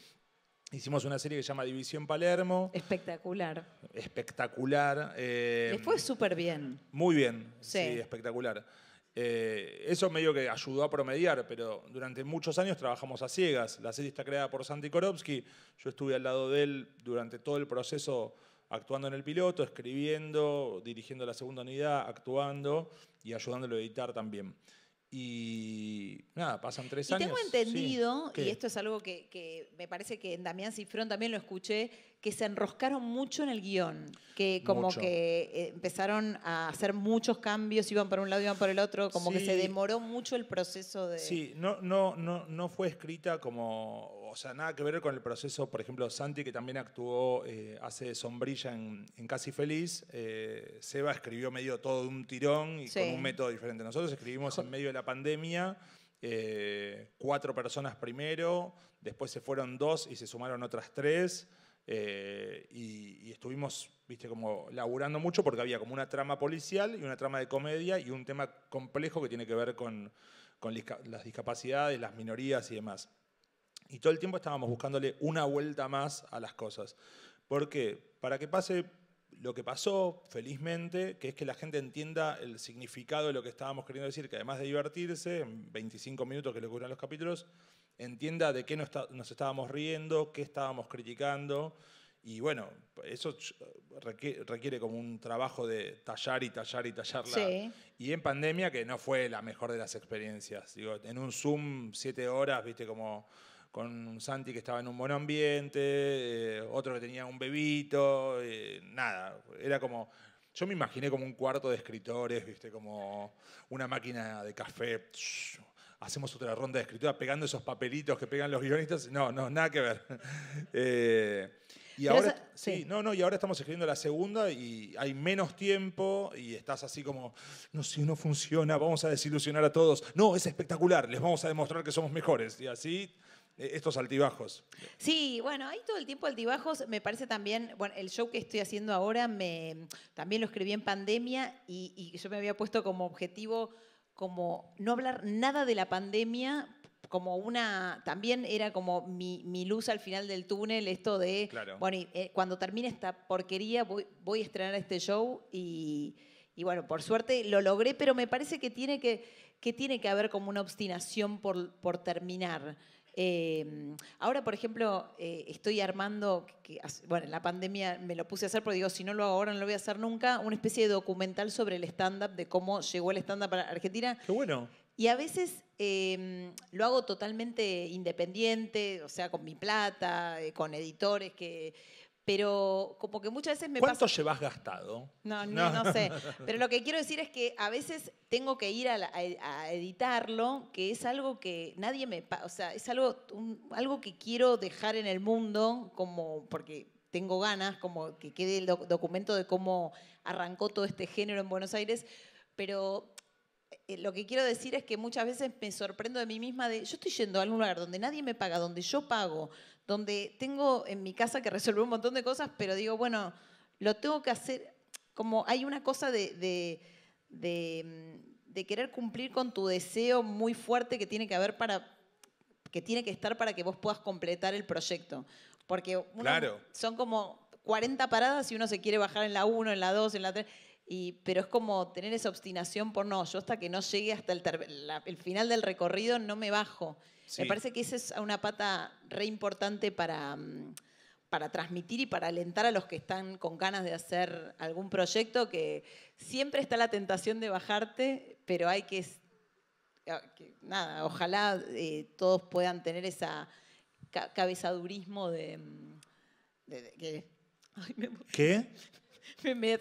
Hicimos una serie que se llama División Palermo. Espectacular. Espectacular. Eh, fue súper bien. Muy bien, sí, espectacular. Eh, eso medio que ayudó a promediar, pero durante muchos años trabajamos a ciegas. La serie está creada por Santi Korowski. Yo estuve al lado de él durante todo el proceso actuando en el piloto, escribiendo, dirigiendo la segunda unidad, actuando y ayudándolo a editar también. Y nada, pasan tres y años. Tengo entendido, y esto es algo que, me parece que en Damián Cifrón también lo escuché, que se enroscaron mucho en el guión, que como que eh, empezaron a hacer muchos cambios, iban por un lado, iban por el otro, como que se demoró mucho el proceso de... Sí, no, no, no, no fue escrita como o sea, nada que ver con el proceso, por ejemplo, Santi, que también actuó, eh, hace sombrilla en, Casi Feliz, eh, Seba escribió medio todo de un tirón y con un método diferente. Nosotros escribimos en medio de la pandemia, eh, cuatro personas primero, después se fueron dos y se sumaron otras tres. y, estuvimos, viste, como laburando mucho porque había como una trama policial y una trama de comedia y un tema complejo que tiene que ver con, con las discapacidades, las minorías y demás. Y todo el tiempo estábamos buscándole una vuelta más a las cosas. Porque Para que pase lo que pasó, felizmente, que es que la gente entienda el significado de lo que estábamos queriendo decir, que además de divertirse, en 25 minutos que le ocurren los capítulos, entienda de qué nos, estábamos riendo, qué estábamos criticando. Y bueno, eso requiere como un trabajo de tallar y tallar y tallarla. Y en pandemia, que no fue la mejor de las experiencias. Digo, en un Zoom, siete horas, viste, como con un Santi que estaba en un buen ambiente, eh, otro que tenía un bebito, eh, nada, era como, yo me imaginé como un cuarto de escritores, viste, como una máquina de café, hacemos otra ronda de escritura pegando esos papelitos que pegan los guionistas, no, no, nada que ver. Eh, y ahora, sí, no, no, y ahora estamos escribiendo la segunda y hay menos tiempo y estás así como, no, si no funciona, vamos a desilusionar a todos. No, es espectacular, les vamos a demostrar que somos mejores. Y así eh, estos altibajos. Sí, bueno, hay todo el tiempo altibajos. Me parece también, bueno, el show que estoy haciendo ahora me, también lo escribí en pandemia y, yo me había puesto como objetivo como no hablar nada de la pandemia como una, también era como mi, luz al final del túnel, esto de, bueno, eh, cuando termine esta porquería voy, a estrenar este show y, y, bueno, por suerte lo logré, pero me parece que tiene que, que, tiene que haber como una obstinación por, por terminar. Em, ahora, por ejemplo, eh, estoy armando, bueno, en la pandemia me lo puse a hacer porque digo, si no lo hago ahora, no lo voy a hacer nunca, una especie de documental sobre el stand-up, de cómo llegó el stand-up a Argentina. Qué bueno. Y a veces em, lo hago totalmente independiente, o sea, con mi plata, eh, con editores que pero como que muchas veces me ¿Cuánto llevas gastado? No, no, no, sé. Pero lo que quiero decir es que a veces tengo que ir a, editarlo, que es algo que nadie me... O sea, es algo, algo que quiero dejar en el mundo, como porque tengo ganas, como que quede el documento de cómo arrancó todo este género en Buenos Aires, pero eh, lo que quiero decir es que muchas veces me sorprendo de mí misma de, yo estoy yendo a algún lugar donde nadie me paga, donde yo pago, donde tengo en mi casa que resolver un montón de cosas, pero digo, bueno, lo tengo que hacer, como hay una cosa mm, de, querer cumplir con tu deseo muy fuerte que tiene que haber para, que tiene que estar para que vos puedas completar el proyecto. Porque son como 40 paradas y uno se quiere bajar en la 1, en la 2, en la 3 pero es como tener esa obstinación por no, yo hasta que no llegue hasta el, final del recorrido no me bajo. Me parece que esa es una pata re importante para, mm, para transmitir y para alentar a los que están con ganas de hacer algún proyecto, que siempre está la tentación de bajarte, pero hay que, ah, nada, ojalá eh, todos puedan tener esa cabezadurismo mm, de... de, que, ¿Qué? me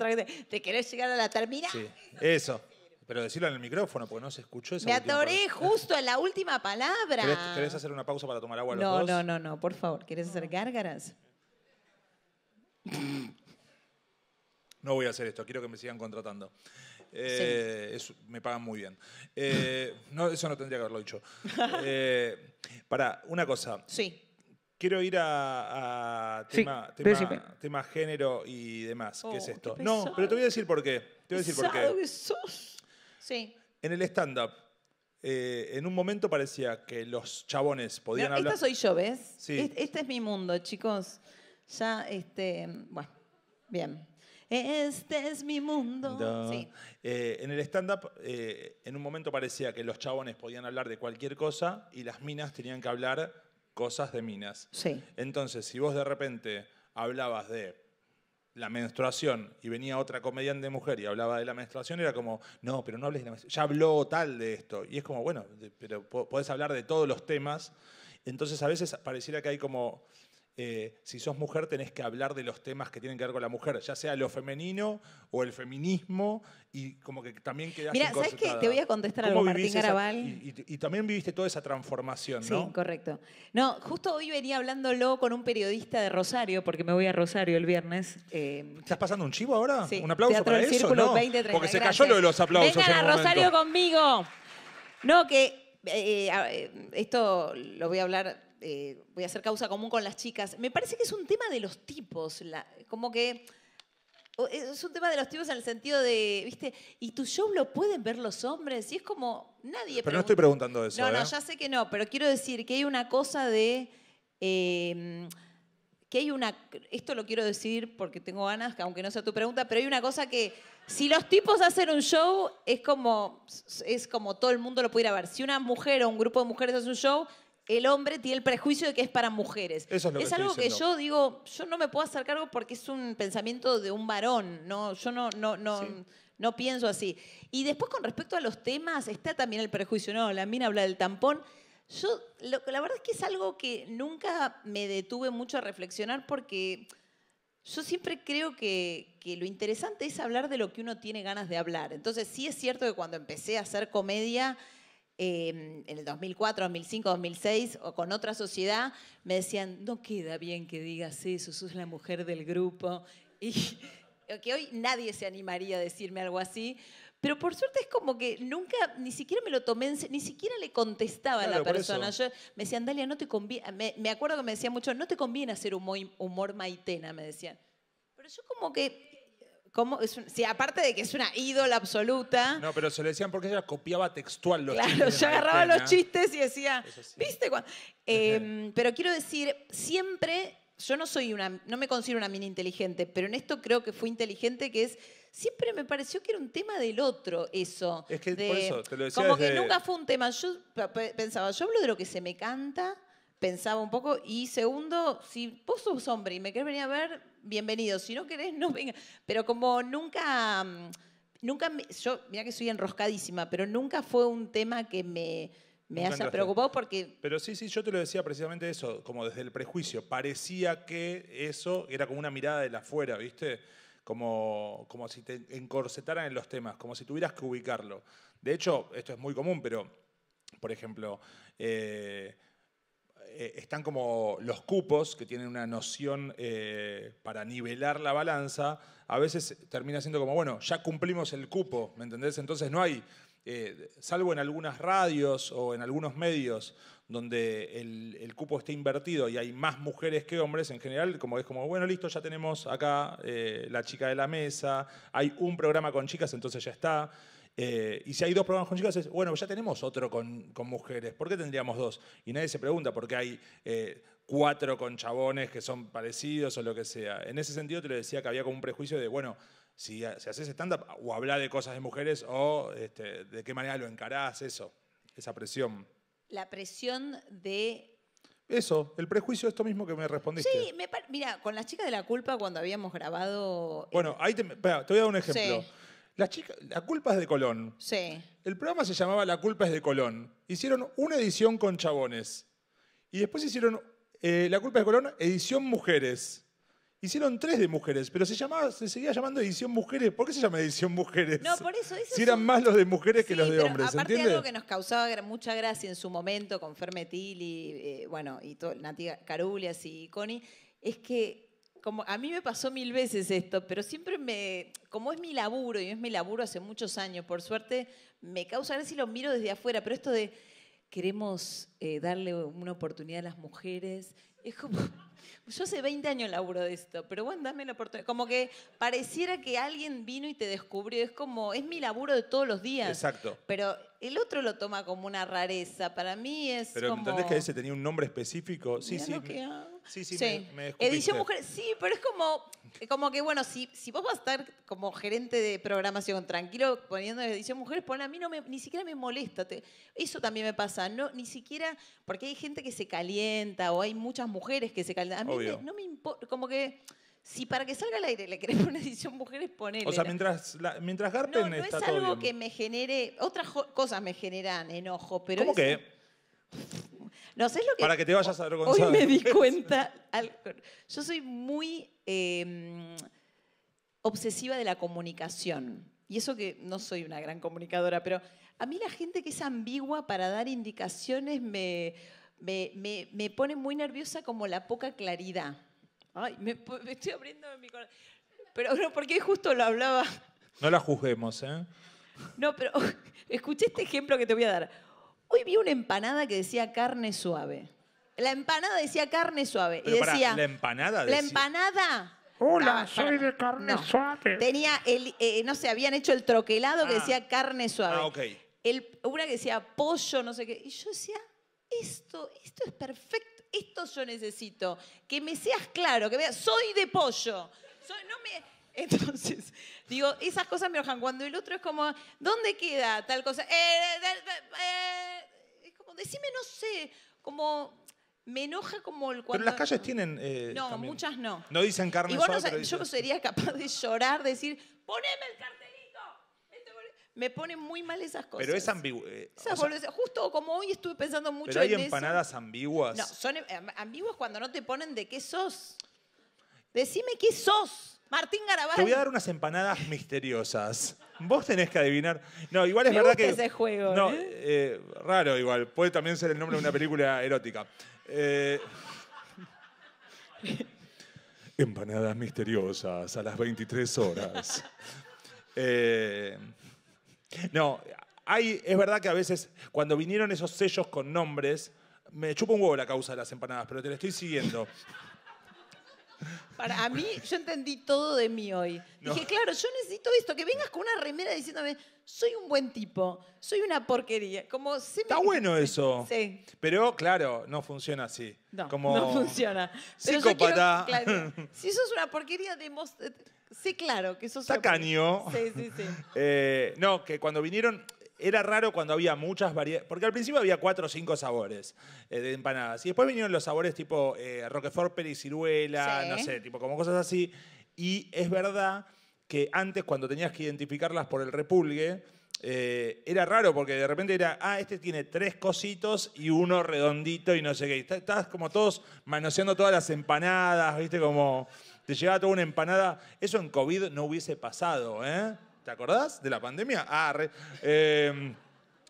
¿Te querés llegar a la terminal? Sí, eso. Pero decirlo en el micrófono, porque no se escuchó esa Me atoré justo en la última palabra. ¿Querés, hacer una pausa para tomar agua los no, dos? No, no, no, por favor. ¿Querés hacer gárgaras? No voy a hacer esto, quiero que me sigan contratando. Eh, me pagan muy bien. Eh, no, eso no tendría que haberlo dicho. Eh, para, una cosa. Sí. Quiero ir a, tema, género y demás. ¿Qué es oh, esto? no, pero te voy a decir por qué. Te voy a decir por qué. Que Sí. En el stand-up, eh, en un momento parecía que los chabones podían hablar. Esta soy yo, ¿ves? Sí. Este es mi mundo, chicos. Ya, este. Bueno, bien. Este es mi mundo. Sí. Eh, en el stand-up, eh, en un momento parecía que los chabones podían hablar de cualquier cosa y las minas tenían que hablar cosas de minas. Sí. Entonces, si vos de repente hablabas de la menstruación y venía otra comediante mujer y hablaba de la menstruación, era como, no, pero no hables de la menstruación, ya habló tal de esto. Y es como, bueno, pero podés hablar de todos los temas. Entonces, a veces pareciera que hay como eh, si sos mujer tenés que hablar de los temas que tienen que ver con la mujer, ya sea lo femenino o el feminismo, y como que también quedás Mira, ¿sabes qué? Te voy a contestar algo, Martín Garabal. y, también viviste toda esa transformación, ¿no? Sí, correcto. No, justo hoy venía hablándolo con un periodista de Rosario, porque me voy a Rosario el viernes. Eh, ¿Estás pasando un chivo ahora? ¿Un aplauso para eso? porque se cayó lo de los aplausos. Vengan a Rosario conmigo. No, que eh, esto lo voy a hablar eh, voy a hacer causa común con las chicas, me parece que es un tema de los tipos, como que eh, es un tema de los tipos en el sentido de, viste, y tu show lo pueden ver los hombres, y es como nadie... Pero no estoy preguntando eso. No, no, ¿eh? ya sé que no, pero quiero decir que hay una cosa de... Em, que hay una, esto lo quiero decir porque tengo ganas, aunque no sea tu pregunta, pero hay una cosa que si los tipos hacen un show, es como, es como todo el mundo lo pudiera ver. Si una mujer o un grupo de mujeres hace un show, el hombre tiene el prejuicio de que es para mujeres. es, algo que yo digo, yo no me puedo hacer cargo porque es un pensamiento de un varón, no, yo no, no, no, no pienso así. Y después con respecto a los temas, está también el prejuicio, no, la mina habla del tampón. Yo, la verdad es que es algo que nunca me detuve mucho a reflexionar porque yo siempre creo que, que lo interesante es hablar de lo que uno tiene ganas de hablar. Entonces sí es cierto que cuando empecé a hacer comedia Em, en el 2004, 2005, 2006 o con otra sociedad, me decían, no queda bien que digas eso, sos la mujer del grupo. Y que hoy nadie se animaría a decirme algo así. Pero por suerte es como que nunca, ni siquiera me lo tomé, ni siquiera le contestaba a la persona. me decían, Dalia, no te conviene, me, acuerdo que me decía mucho, no te conviene hacer humor maitena, me decían. Pero yo como que aparte de que es una ídola absoluta. No, pero se le decían porque ella copiaba textual los claro, agarraba los chistes y decía, ¿viste? Em, pero quiero decir, siempre, yo no soy una, no me considero una mina inteligente, pero en esto creo que fue inteligente, que es, siempre me pareció que era un tema del otro eso. Es que por eso, lo decía Como que nunca fue un tema, yo pensaba, yo hablo de lo que se me canta, pensaba un poco, y segundo, si vos sos hombre y me querés venir a ver, bienvenido. Si no querés, no venga. Pero como nunca, mm, nunca, yo, mira que soy enroscadísima, pero nunca fue un tema que me, haya preocupado porque... Pero sí, sí, yo te lo decía precisamente eso, como desde el prejuicio. Parecía que eso era como una mirada de la afuera, ¿viste? Como, como si te encorsetaran en los temas, como si tuvieras que ubicarlo. De hecho, esto es muy común, pero, por ejemplo, eh, eh, están como los cupos, que tienen una noción eh, para nivelar la balanza, a veces termina siendo como, bueno, ya cumplimos el cupo, ¿me entendés? Entonces no hay, eh, salvo en algunas radios o en algunos medios donde el, el, cupo esté invertido y hay más mujeres que hombres, en general, como es como, bueno, listo, ya tenemos acá la chica de la mesa, hay un programa con chicas, entonces ya está. Eh, y si hay dos programas con chicas, es, bueno, ya tenemos otro con, mujeres, ¿por qué tendríamos dos? Y nadie se pregunta por qué hay eh, cuatro con chabones que son parecidos o lo que sea. En ese sentido te lo decía que había como un prejuicio de, bueno, si, si haces stand-up o habla de cosas de mujeres o este, de qué manera lo encarás, eso, esa presión. La presión de eso, el prejuicio, es esto mismo que me respondiste. Sí, mira, con las chicas de la culpa cuando habíamos grabado. Eh, bueno, ahí te, voy a dar un ejemplo. La, la culpa es de Colón. Sí. El programa se llamaba La culpa es de Colón. Hicieron una edición con chabones. Y después hicieron eh, La culpa es de Colón, edición mujeres. Hicieron tres de mujeres, pero se llamaba, se seguía llamando edición mujeres. ¿Por qué se llama edición mujeres? No, por eso. si eran más los de mujeres que los de hombres. Aparte de algo que nos causaba mucha gracia en su momento con Fermetili, eh, bueno, y todo, Nati Carulias y Connie, es que a mí me pasó mil veces esto, pero siempre me, como es mi laburo y es mi laburo hace muchos años, por suerte me causa, Ahora sí lo miro desde afuera, pero esto de queremos eh, darle una oportunidad a las mujeres, es como, yo hace 20 años laburo de esto, pero bueno, dame la oportunidad, como que pareciera que alguien vino y te descubrió, es como, es mi laburo de todos los días. Exacto. Pero el otro lo toma como una rareza, para mí es... Pero entendés que ese tenía un nombre específico, sí, sí. Sí, sí, sí. Me, Edición Mujeres, sí, pero es como, eh, como que, bueno, si, vos vas a estar como gerente de programación tranquilo poniendo edición mujeres, pon a mí no me, ni siquiera me molesta. eso también me pasa, no, ni siquiera, porque hay gente que se calienta o hay muchas mujeres que se calientan. A mí no me importa, como que... Si para que salga al aire le querés poner edición mujeres, ponele. O sea, mientras, la, mientras garpen no, no es algo que me genere... Otras cosas me generan enojo, pero... ¿Cómo que? No, lo que? Para que te vayas a ver Hoy me di cuenta. yo soy muy em, obsesiva de la comunicación. Y eso que no soy una gran comunicadora, pero a mí la gente que es ambigua para dar indicaciones me, pone muy nerviosa como la poca claridad. Ay, me, estoy abriendo mi corazón. Pero no, porque justo lo hablaba. No la juzguemos, ¿eh? No, pero escuché este ejemplo que te voy a dar Hoy vi una empanada que decía carne suave. La empanada decía carne suave. y decía. la empanada La empanada. Hola, ah, soy de carne suave. Tenía el, eh, no sé, habían hecho el troquelado que ah. decía carne suave. Ah, ok. El, una que decía pollo, no sé qué. Y yo decía, esto, esto es perfecto, esto yo necesito. Que me seas claro, que veas, soy de pollo. Entonces, Digo, esas cosas me enojan. Cuando el otro es como, ¿dónde queda tal cosa? Eh, eh, es como, decime, no sé, como me enoja como el cuando... Pero las calles tienen... Eh, no, muchas no. No dicen carne y Yo sería capaz de llorar, decir, poneme el cartelito. Este me ponen muy mal esas cosas. Pero es ambiguo. justo como hoy estuve pensando mucho pero hay empanadas ambiguas. No, son em, ambiguas cuando no te ponen de qué sos. Decime qué sos. Martín Garabal. Te voy a dar unas empanadas misteriosas. Vos tenés que adivinar. No, igual es verdad que. ese juego. ¿eh? Eh, raro igual. Puede también ser el nombre de una película erótica. Eh, empanadas misteriosas a las 23 horas. no, hay, es verdad que a veces cuando vinieron esos sellos con nombres, me chupo un huevo la causa de las empanadas, pero te lo estoy siguiendo. Para a mí, yo entendí todo de mí hoy. Dije, claro, yo necesito esto, que vengas con una remera diciéndome, soy un buen tipo, soy una porquería. Como Está bueno eso. Sí. Pero claro, no funciona así. No, Como... no funciona. Psicópata. si sos una porquería, eh, sé Sí, claro, que eso Tacaño. Una... Sí, sí, sí. Eh, no, que cuando vinieron era raro cuando había muchas variedades, porque al principio había cuatro o cinco sabores eh, de empanadas. Y después vinieron los sabores tipo eh, Roquefort, periciruela, ciruela no sé, tipo como cosas así. Y es verdad que antes cuando tenías que identificarlas por el repulgue, eh, era raro porque de repente era, ah, este tiene tres cositos y uno redondito y no sé qué. estabas como todos manoseando todas las empanadas, viste, como te llegaba toda una empanada. Eso en COVID no hubiese pasado, ¿eh? ¿Te acordás de la pandemia? Ah, em,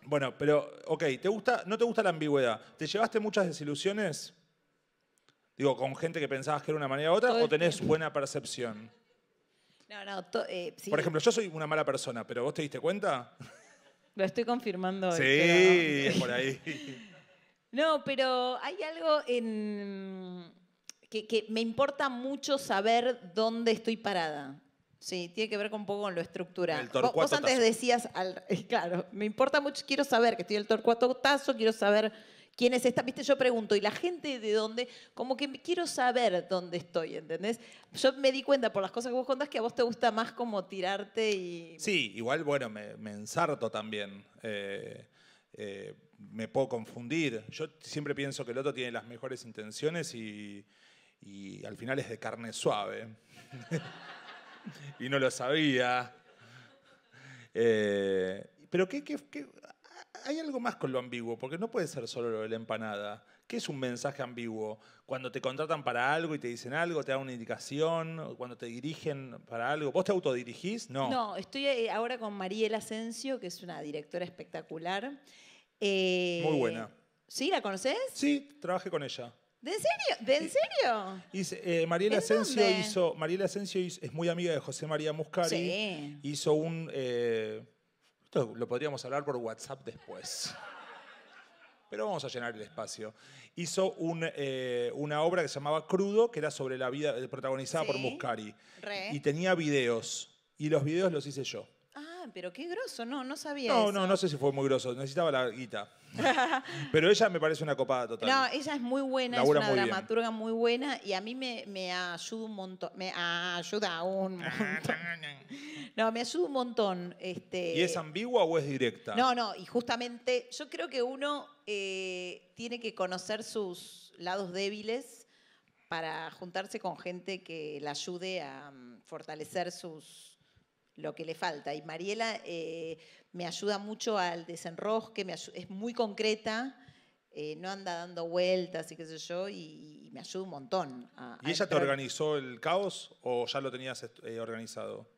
bueno, pero, ok, ¿te gusta, ¿no te gusta la ambigüedad? ¿Te llevaste muchas desilusiones? Digo, con gente que pensabas que era una manera u otra, o tenés buena percepción. No, no, eh, Por ejemplo, yo soy una mala persona, pero ¿vos te diste cuenta? Lo estoy confirmando. sí, por ahí. No, pero hay algo en que, que, me importa mucho saber dónde estoy parada. Sí, tiene que ver con un poco con lo estructural. El vos, antes decías, al, claro, me importa mucho, quiero saber que estoy el Torcuato Tazo, quiero saber quién es esta, viste, yo pregunto, y la gente de dónde, como que quiero saber dónde estoy, ¿entendés? Yo me di cuenta por las cosas que vos contás que a vos te gusta más como tirarte y... Sí, igual, bueno, me, ensarto también. Eh, eh, me puedo confundir. Yo siempre pienso que el otro tiene las mejores intenciones y, y al final es de carne suave. y no lo sabía. Eh, pero ¿qué, hay algo más con lo ambiguo, porque no puede ser solo lo de la empanada. ¿Qué es un mensaje ambiguo? Cuando te contratan para algo y te dicen algo, te dan una indicación, cuando te dirigen para algo. ¿Vos te autodirigís? No. No, estoy eh, ahora con Mariela Asensio, que es una directora espectacular. Eh, Muy buena. ¿Sí? ¿La conoces? Sí, trabajé con ella. ¿De serio? ¿De en serio? Eh, Mariela Asensio es muy amiga de José María Muscari, hizo un, eh, esto lo podríamos hablar por WhatsApp después, pero vamos a llenar el espacio. Hizo eh, una obra que se llamaba Crudo, que era sobre la vida, protagonizada por Muscari, y tenía videos, y los videos los hice yo. Ah, pero qué groso, no, no sabía. No, no, no sé si fue muy groso, necesitaba la guita. pero ella me parece una copada total. No, ella es muy buena, es una muy dramaturga muy buena y a mí me, me ayuda un montón. Me ayuda un No, me ayuda un montón. Este... ¿Y es ambigua o es directa? No, no, y justamente yo creo que uno eh, tiene que conocer sus lados débiles para juntarse con gente que le ayude a mm, fortalecer sus, lo que le falta. Y Mariela eh, me ayuda mucho al desenrosque, es muy concreta, eh, no anda dando vueltas y qué sé yo, y, me ayuda un montón. ¿Y ella te organizó el caos o ya lo tenías eh, organizado?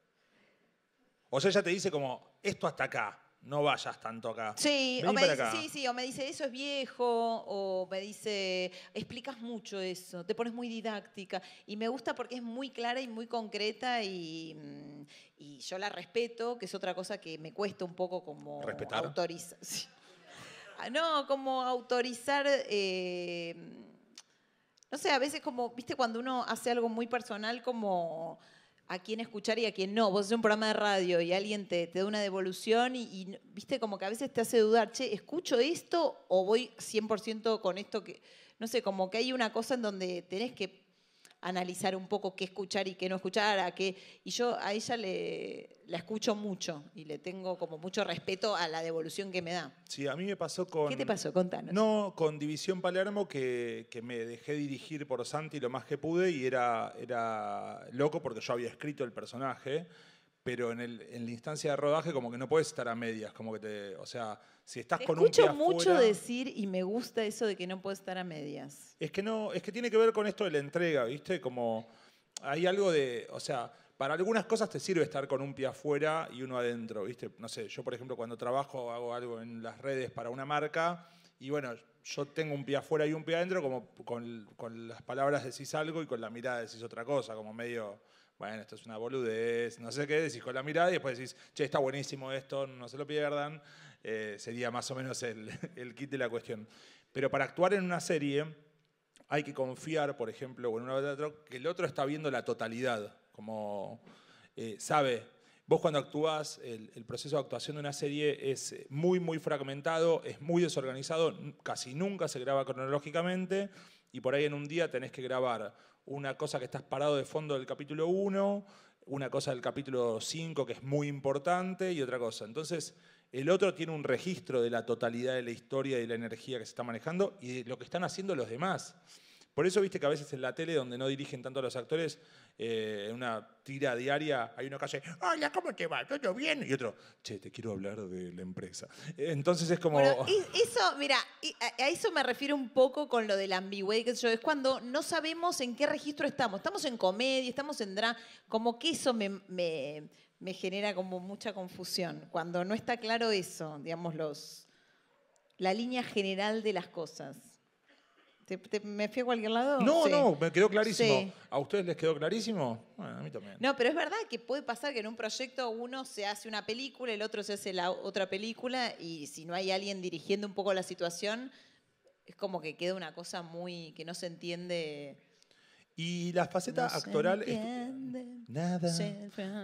O sea, ella te dice como, esto hasta acá no vayas tanto acá. Sí, o me, dice, sí, sí, o me dice, eso es viejo, o me dice, explicas mucho eso, te pones muy didáctica. Y me gusta porque es muy clara y muy concreta y, mm, yo la respeto, que es otra cosa que me cuesta un poco como autorizar. Ah, no, como autorizar... Eh, no sé, a veces como, viste, cuando uno hace algo muy personal, como a quién escuchar y a quién no. Vos es un programa de radio y alguien te, te da una devolución y, viste como que a veces te hace dudar, che, ¿escucho esto o voy 100% con esto que, no sé, como que hay una cosa en donde tenés que analizar un poco qué escuchar y qué no escuchar, a qué. Y yo a ella le, la escucho mucho y le tengo como mucho respeto a la devolución que me da. Sí, a mí me pasó con. ¿Qué te pasó? Contanos. No, con División Palermo, que, que me dejé dirigir por Santi lo más que pude y era, era loco porque yo había escrito el personaje pero en, el, en, la instancia de rodaje como que no puedes estar a medias, como que te, o sea, si estás con un pie mucho decir y me gusta eso de que no puedes estar a medias. Es que no, es que tiene que ver con esto de la entrega, ¿viste? Como hay algo de, o sea, para algunas cosas te sirve estar con un pie afuera y uno adentro, ¿viste? No sé, yo por ejemplo cuando trabajo hago algo en las redes para una marca y bueno, yo tengo un pie afuera y un pie adentro, como con, con las palabras decís algo y con la mirada decís otra cosa, como medio bueno, esto es una boludez, no sé qué, decís con la mirada y después decís, che, está buenísimo esto, no se lo pierdan, eh, sería más o menos el, el kit de la cuestión. Pero para actuar en una serie hay que confiar, por ejemplo, con una que el otro está viendo la totalidad, como eh, sabe. Vos cuando actúas, el, el, proceso de actuación de una serie es muy, muy fragmentado, es muy desorganizado, casi nunca se graba cronológicamente y por ahí en un día tenés que grabar una cosa que estás parado de fondo del capítulo 1, una cosa del capítulo 5 que es muy importante y otra cosa. Entonces, el otro tiene un registro de la totalidad de la historia y de la energía que se está manejando y de lo que están haciendo los demás. Por eso viste que a veces en la tele, donde no dirigen tanto a los actores, eh, en una tira diaria hay uno que hace, hola, ¿cómo te va? ¿Todo bien? Y otro, che, te quiero hablar de la empresa. Entonces es como... eso, mira, a eso me refiero un poco con lo del la ambigüedad, yo, es cuando no sabemos en qué registro estamos. Estamos en comedia, estamos en drama, como que eso me, me genera como mucha confusión. Cuando no está claro eso, digamos, los, la línea general de las cosas me fui a cualquier lado? No, no, me quedó clarísimo. ¿A ustedes les quedó clarísimo? Bueno, a mí también. No, pero es verdad que puede pasar que en un proyecto uno se hace una película, el otro se hace la otra película y si no hay alguien dirigiendo un poco la situación, es como que queda una cosa muy que no se entiende. Y facetas actorales... no actoral. entiende, nada.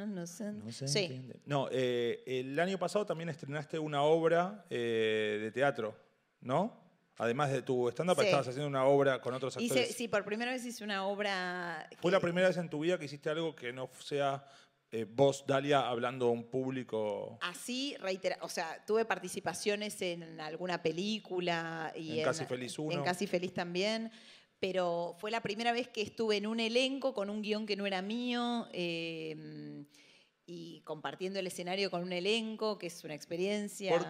no se, entiende. No, eh, el año pasado también estrenaste una obra eh, de teatro, ¿no? además de tu stand-up, estabas haciendo una obra con otros actores. sí, por primera vez hice una obra. ¿Fue la primera vez en tu vida que hiciste algo que no sea eh, vos, Dalia, hablando a un público. Así, reitera, o sea, tuve participaciones en alguna película. Y en, Casi Feliz uno. En Casi Feliz también. Pero fue la primera vez que estuve en un elenco con un guión que no era mío. Em, y compartiendo el escenario con un elenco, que es una experiencia. ¿Por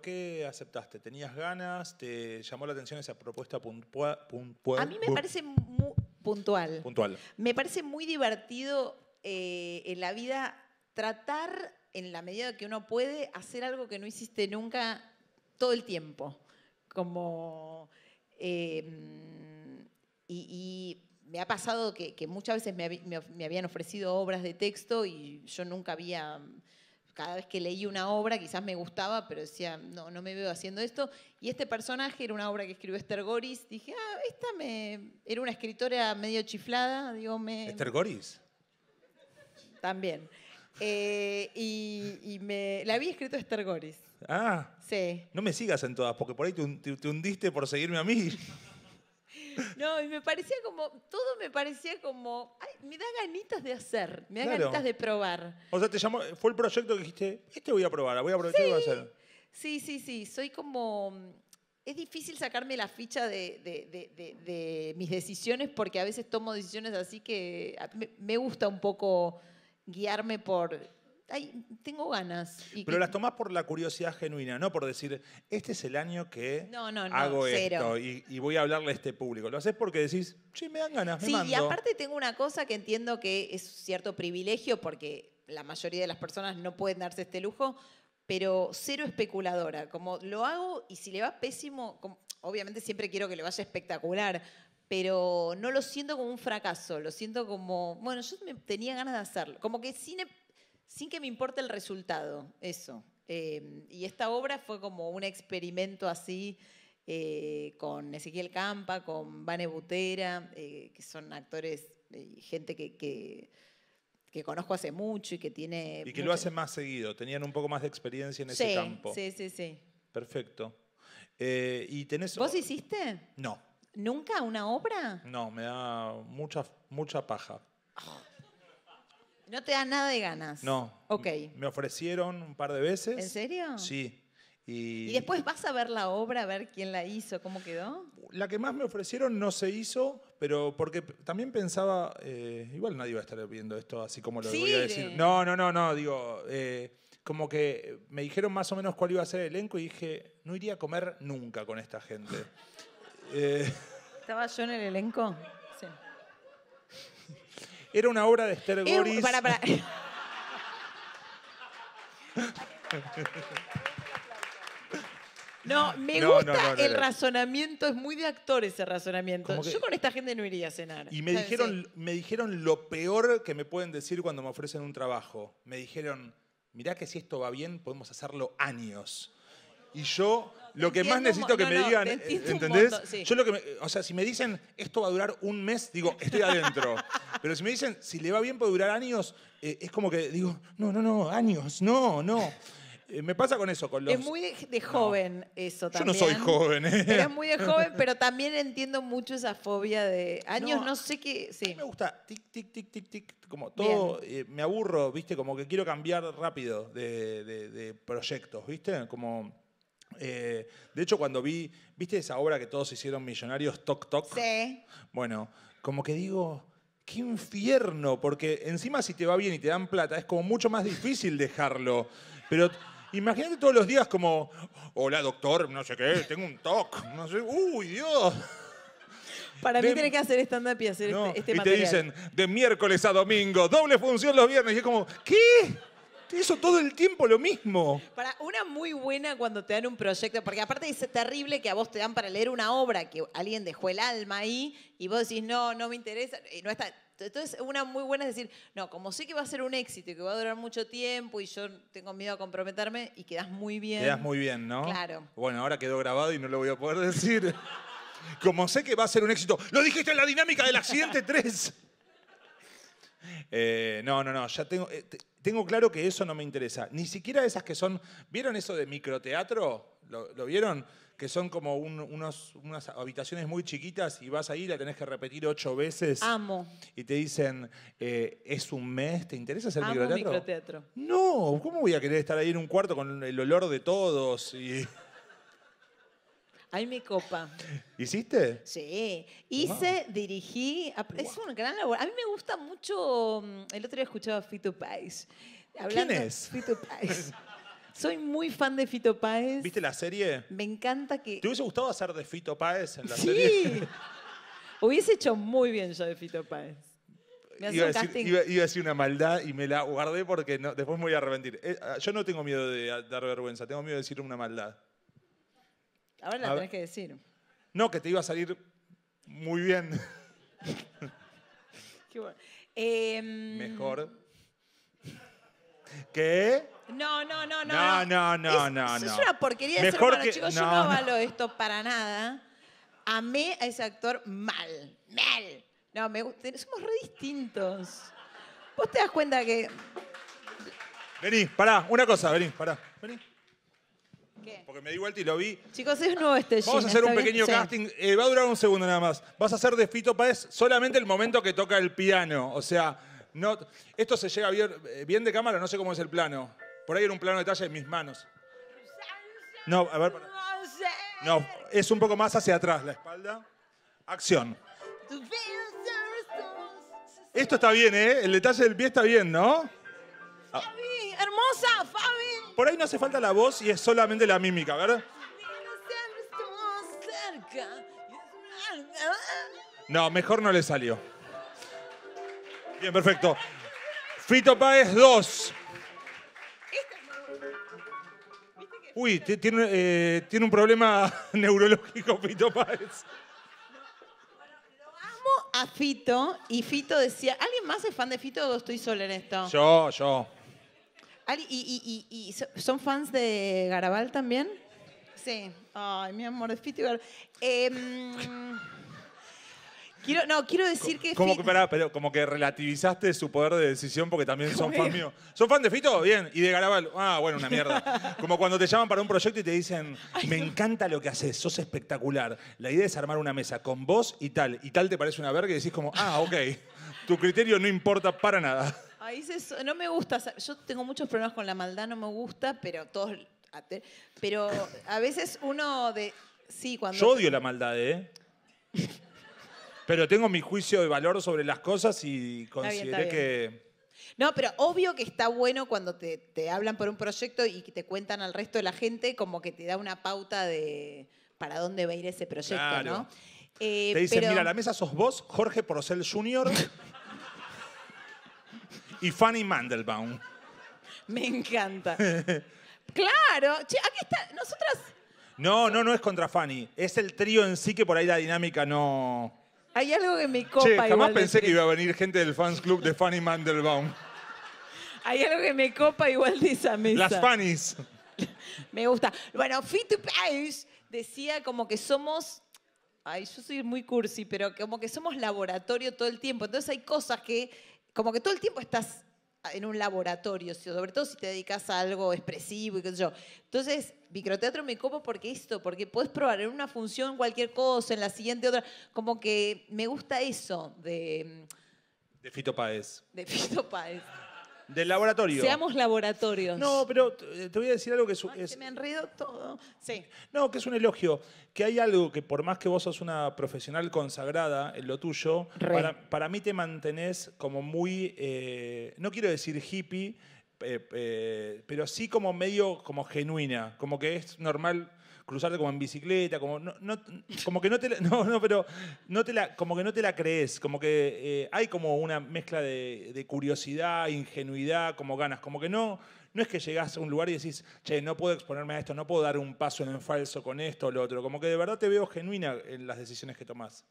qué, aceptaste? ¿Tenías ganas? ¿Te llamó la atención esa propuesta puntual? A mí me parece muy puntual. Puntual. Me parece muy divertido eh, en la vida tratar, en la medida que uno puede, hacer algo que no hiciste nunca todo el tiempo. Como. Em, y me ha pasado que, muchas veces me, habían ofrecido obras de texto y yo nunca había, cada vez que leí una obra quizás me gustaba, pero decía, no, no me veo haciendo esto. Y este personaje era una obra que escribió Esther Goris, dije, ah, esta me, era una escritora medio chiflada, digo, me... Esther Goris. También. Eh, y, me, la había escrito Esther Goris. Ah. Sí. No me sigas en todas, porque por ahí te, te hundiste por seguirme a mí. No, y me parecía como, todo me parecía como, me da ganitas de hacer, me da ganitas de probar. O sea, te llamó, fue el proyecto que dijiste, este voy a probar, voy a probar, voy a hacer? Sí, sí, sí, soy como, es difícil sacarme la ficha de, de- de- mis decisiones porque a veces tomo decisiones así que me gusta un poco guiarme por ay, tengo ganas. Pero las tomás por la curiosidad genuina, no por decir, este es el año que hago esto y, voy a hablarle a este público. Lo haces porque decís, sí, me dan ganas, Sí, y aparte tengo una cosa que entiendo que es cierto privilegio porque la mayoría de las personas no pueden darse este lujo, pero cero especuladora. Como lo hago y si le va pésimo, obviamente siempre quiero que le vaya espectacular, pero no lo siento como un fracaso, lo siento como, bueno, yo tenía ganas de hacerlo. Como que cine sin que me importe el resultado, eso. Em, y esta obra fue como un experimento así eh, con Ezequiel Campa, con Vane Butera, eh, que son actores, gente que, conozco hace mucho y que tiene... Y que lo hacen más seguido, tenían un poco más de experiencia en ese campo. Sí, sí, sí. Perfecto. Eh, y tenés... ¿Vos hiciste? No. ¿Nunca una obra? No, me da mucha, mucha paja. Ah. No te da nada de ganas. No. Ok. Me ofrecieron un par de veces. ¿En serio? Sí. Y, después vas a ver la obra, a ver quién la hizo, cómo quedó. La que más me ofrecieron no se hizo, pero porque también pensaba, eh, igual nadie va a estar viendo esto así como lo voy a decir. No, no, no, no, digo, eh, como que me dijeron más o menos cuál iba a ser el elenco y dije, no iría a comer nunca con esta gente. Eh, ¿Estaba yo en el elenco? Sí. Era una obra de Esther No, me gusta el razonamiento, es muy de actor ese razonamiento. Yo con esta gente no iría a cenar. Y me dijeron, me dijeron lo peor que me pueden decir cuando me ofrecen un trabajo. Me dijeron, mirá que si esto va bien, podemos hacerlo años. Y yo lo que más necesito que me digan, ¿entendés? Yo lo que o sea, si me dicen esto va a durar un mes, digo, estoy adentro. Pero si me dicen si le va bien puede durar años, eh, es como que digo, no, no, no, años, no, no. Eh, me pasa con eso, con los... ¿eh? Es muy de, joven eso también. Yo no soy joven. ¿eh? es muy de joven, pero también entiendo mucho esa fobia de años, no, sé qué... Sí. A mí me gusta tic, tic, tic, tic, tic, como todo, me aburro, ¿viste? Como que quiero cambiar rápido de, de proyectos, ¿viste? Como eh, de hecho, cuando vi, ¿viste esa obra que todos hicieron millonarios, Toc Toc? Sí. Bueno, como que digo, qué infierno, porque encima si te va bien y te dan plata, es como mucho más difícil dejarlo. Pero imagínate todos los días como, hola doctor, no sé qué, tengo un TOC, no sé, uy Dios. Para mí tiene que hacer stand-up y hacer este, este, material. Y te dicen, de miércoles a domingo, doble función los viernes. Y es como, ¿qué? eso todo el tiempo lo mismo. Para una muy buena cuando te dan un proyecto, porque aparte dice terrible que a vos te dan para leer una obra que alguien dejó el alma ahí y vos decís, no, no me interesa, Entonces, una muy buena es decir, no, como sé que va a ser un éxito y que va a durar mucho tiempo y yo tengo miedo a comprometerme y quedas muy bien. Quedas muy bien, ¿no? Claro. Bueno, ahora quedó grabado y no lo voy a poder decir. Como sé que va a ser un éxito, lo dijiste en la dinámica del accidente 3. Eh, no, no, no, ya tengo, eh, tengo claro que eso no me interesa. Ni siquiera esas que son, ¿vieron eso de microteatro? ¿Lo, vieron? Que son como unos, unas habitaciones muy chiquitas y vas ahí, la tenés que repetir ocho veces. Amo. Y te dicen, eh, es un mes, ¿te interesa hacer microteatro? microteatro? No, ¿cómo voy a querer estar ahí en un cuarto con el olor de todos? Y mí me copa. ¿Hiciste? Sí, hice, dirigí, es una gran labor. A mí me gusta mucho, mm, el otro día escuchaba a Fito Páez. ¿Quién es? Fito Páez. Soy muy fan de Fito Páez. ¿Viste la serie? Me encanta que... ¿Te hubiese gustado hacer de Fito Páez en la serie? Sí. Hubiese hecho muy bien yo de Fito Páez. Iba a, decir, iba, iba a, decir, una maldad y me la guardé porque no, después me voy a arrepentir. Eh, ah, yo no tengo miedo de dar vergüenza, tengo miedo de decir una maldad. Ahora la tenés que decir. No, que te iba a salir muy bien. Qué bueno. Em, Mejor. ¿Qué? No, no, no, no. No, no, no, es, no, Es una porquería de ser chicos. Yo no, valo esto para nada. Amé a ese actor mal, mal. No, me gusta. Somos re distintos. Vos te das cuenta que Vení, pará, una cosa, vení, pará. Vení. Porque me di vuelta y lo vi. Chicos, es nuevo este Vamos a hacer un pequeño casting. Eh, va a durar un segundo nada más. Vas a hacer de Fito Paez solamente el momento que toca el piano. O sea, no, esto se llega eh, bien, de cámara, no sé cómo es el plano. Por ahí era un plano de detalle en mis manos. No, a ver. No, es un poco más hacia atrás la espalda. Acción. Esto está bien, ¿eh? El detalle del pie está bien, ¿no? Fabi, hermosa, Fabi. Por ahí no hace falta la voz y es solamente la mímica, ¿verdad? No, mejor no le salió. Bien, perfecto. Fito Páez 2. Uy, tiene, eh, tiene un problema neurológico Fito Páez a Fito y Fito decía, ¿alguien más es fan de Fito o estoy solo en esto? Yo, yo. ¿y, son fans de Garabal también? Sí. Ay, mi amor, de Fito em, quiero, no, quiero decir que... Como que, relativizaste su poder de decisión porque también son fan mío. ¿Son fan de Fito? Bien. ¿Y de Garabal? Ah, bueno, una mierda. Como cuando te llaman para un proyecto y te dicen, me encanta lo que haces, sos espectacular. La idea es armar una mesa con vos y tal. Y tal te parece una verga y decís como, ah, ok. Tu criterio no importa para nada. Ahí no me gusta, yo tengo muchos problemas con la maldad, no me gusta, pero todos, pero a veces uno de, sí, cuando... Yo odio la maldad, ¿eh? pero tengo mi juicio de valor sobre las cosas y consideré que... No, pero obvio que está bueno cuando te, hablan por un proyecto y te cuentan al resto de la gente, como que te da una pauta de para dónde va a ir ese proyecto, ¿no? Eh, te dicen, mira, la mesa sos vos, Jorge Porcel Jr., y Fanny Mandelbaum. Me encanta. claro, che, aquí está, nosotras... No, no, no es contra Fanny. Es el trío en sí que por ahí la dinámica no. Hay algo que me copa. Che, jamás pensé que... iba a venir gente del fans club de Fanny Mandelbaum. Hay algo que me copa igual de esa mesa. Las Fannies. me gusta. Bueno, to Page decía como que somos. Ay, yo soy muy cursi, pero como que somos laboratorio todo el tiempo. Entonces hay cosas que como que todo el tiempo estás en un laboratorio, sobre todo si te dedicas a algo expresivo y qué sé yo. Entonces, microteatro me como porque esto, porque puedes probar en una función cualquier cosa, en la siguiente otra. Como que me gusta eso de... Mm, de Fito Paez De Fito del laboratorio. Seamos laboratorios. No, pero eh, te voy a decir algo que es, me enredo todo. Sí. No, que es un elogio. Que hay algo que por más que vos sos una profesional consagrada en lo tuyo, para, mí te mantenés como muy, eh, no quiero decir hippie, eh, pero sí como medio como genuina, como que es normal cruzarte como en bicicleta, como, no, como que no te la, pero no te la, como que no te la crees, como que eh, hay como una mezcla de, curiosidad, ingenuidad, como ganas, como que no, no es que llegás a un lugar y decís, che, no puedo exponerme a esto, no puedo dar un paso en falso con esto o lo otro, como que de verdad te veo genuina en las decisiones que tomás.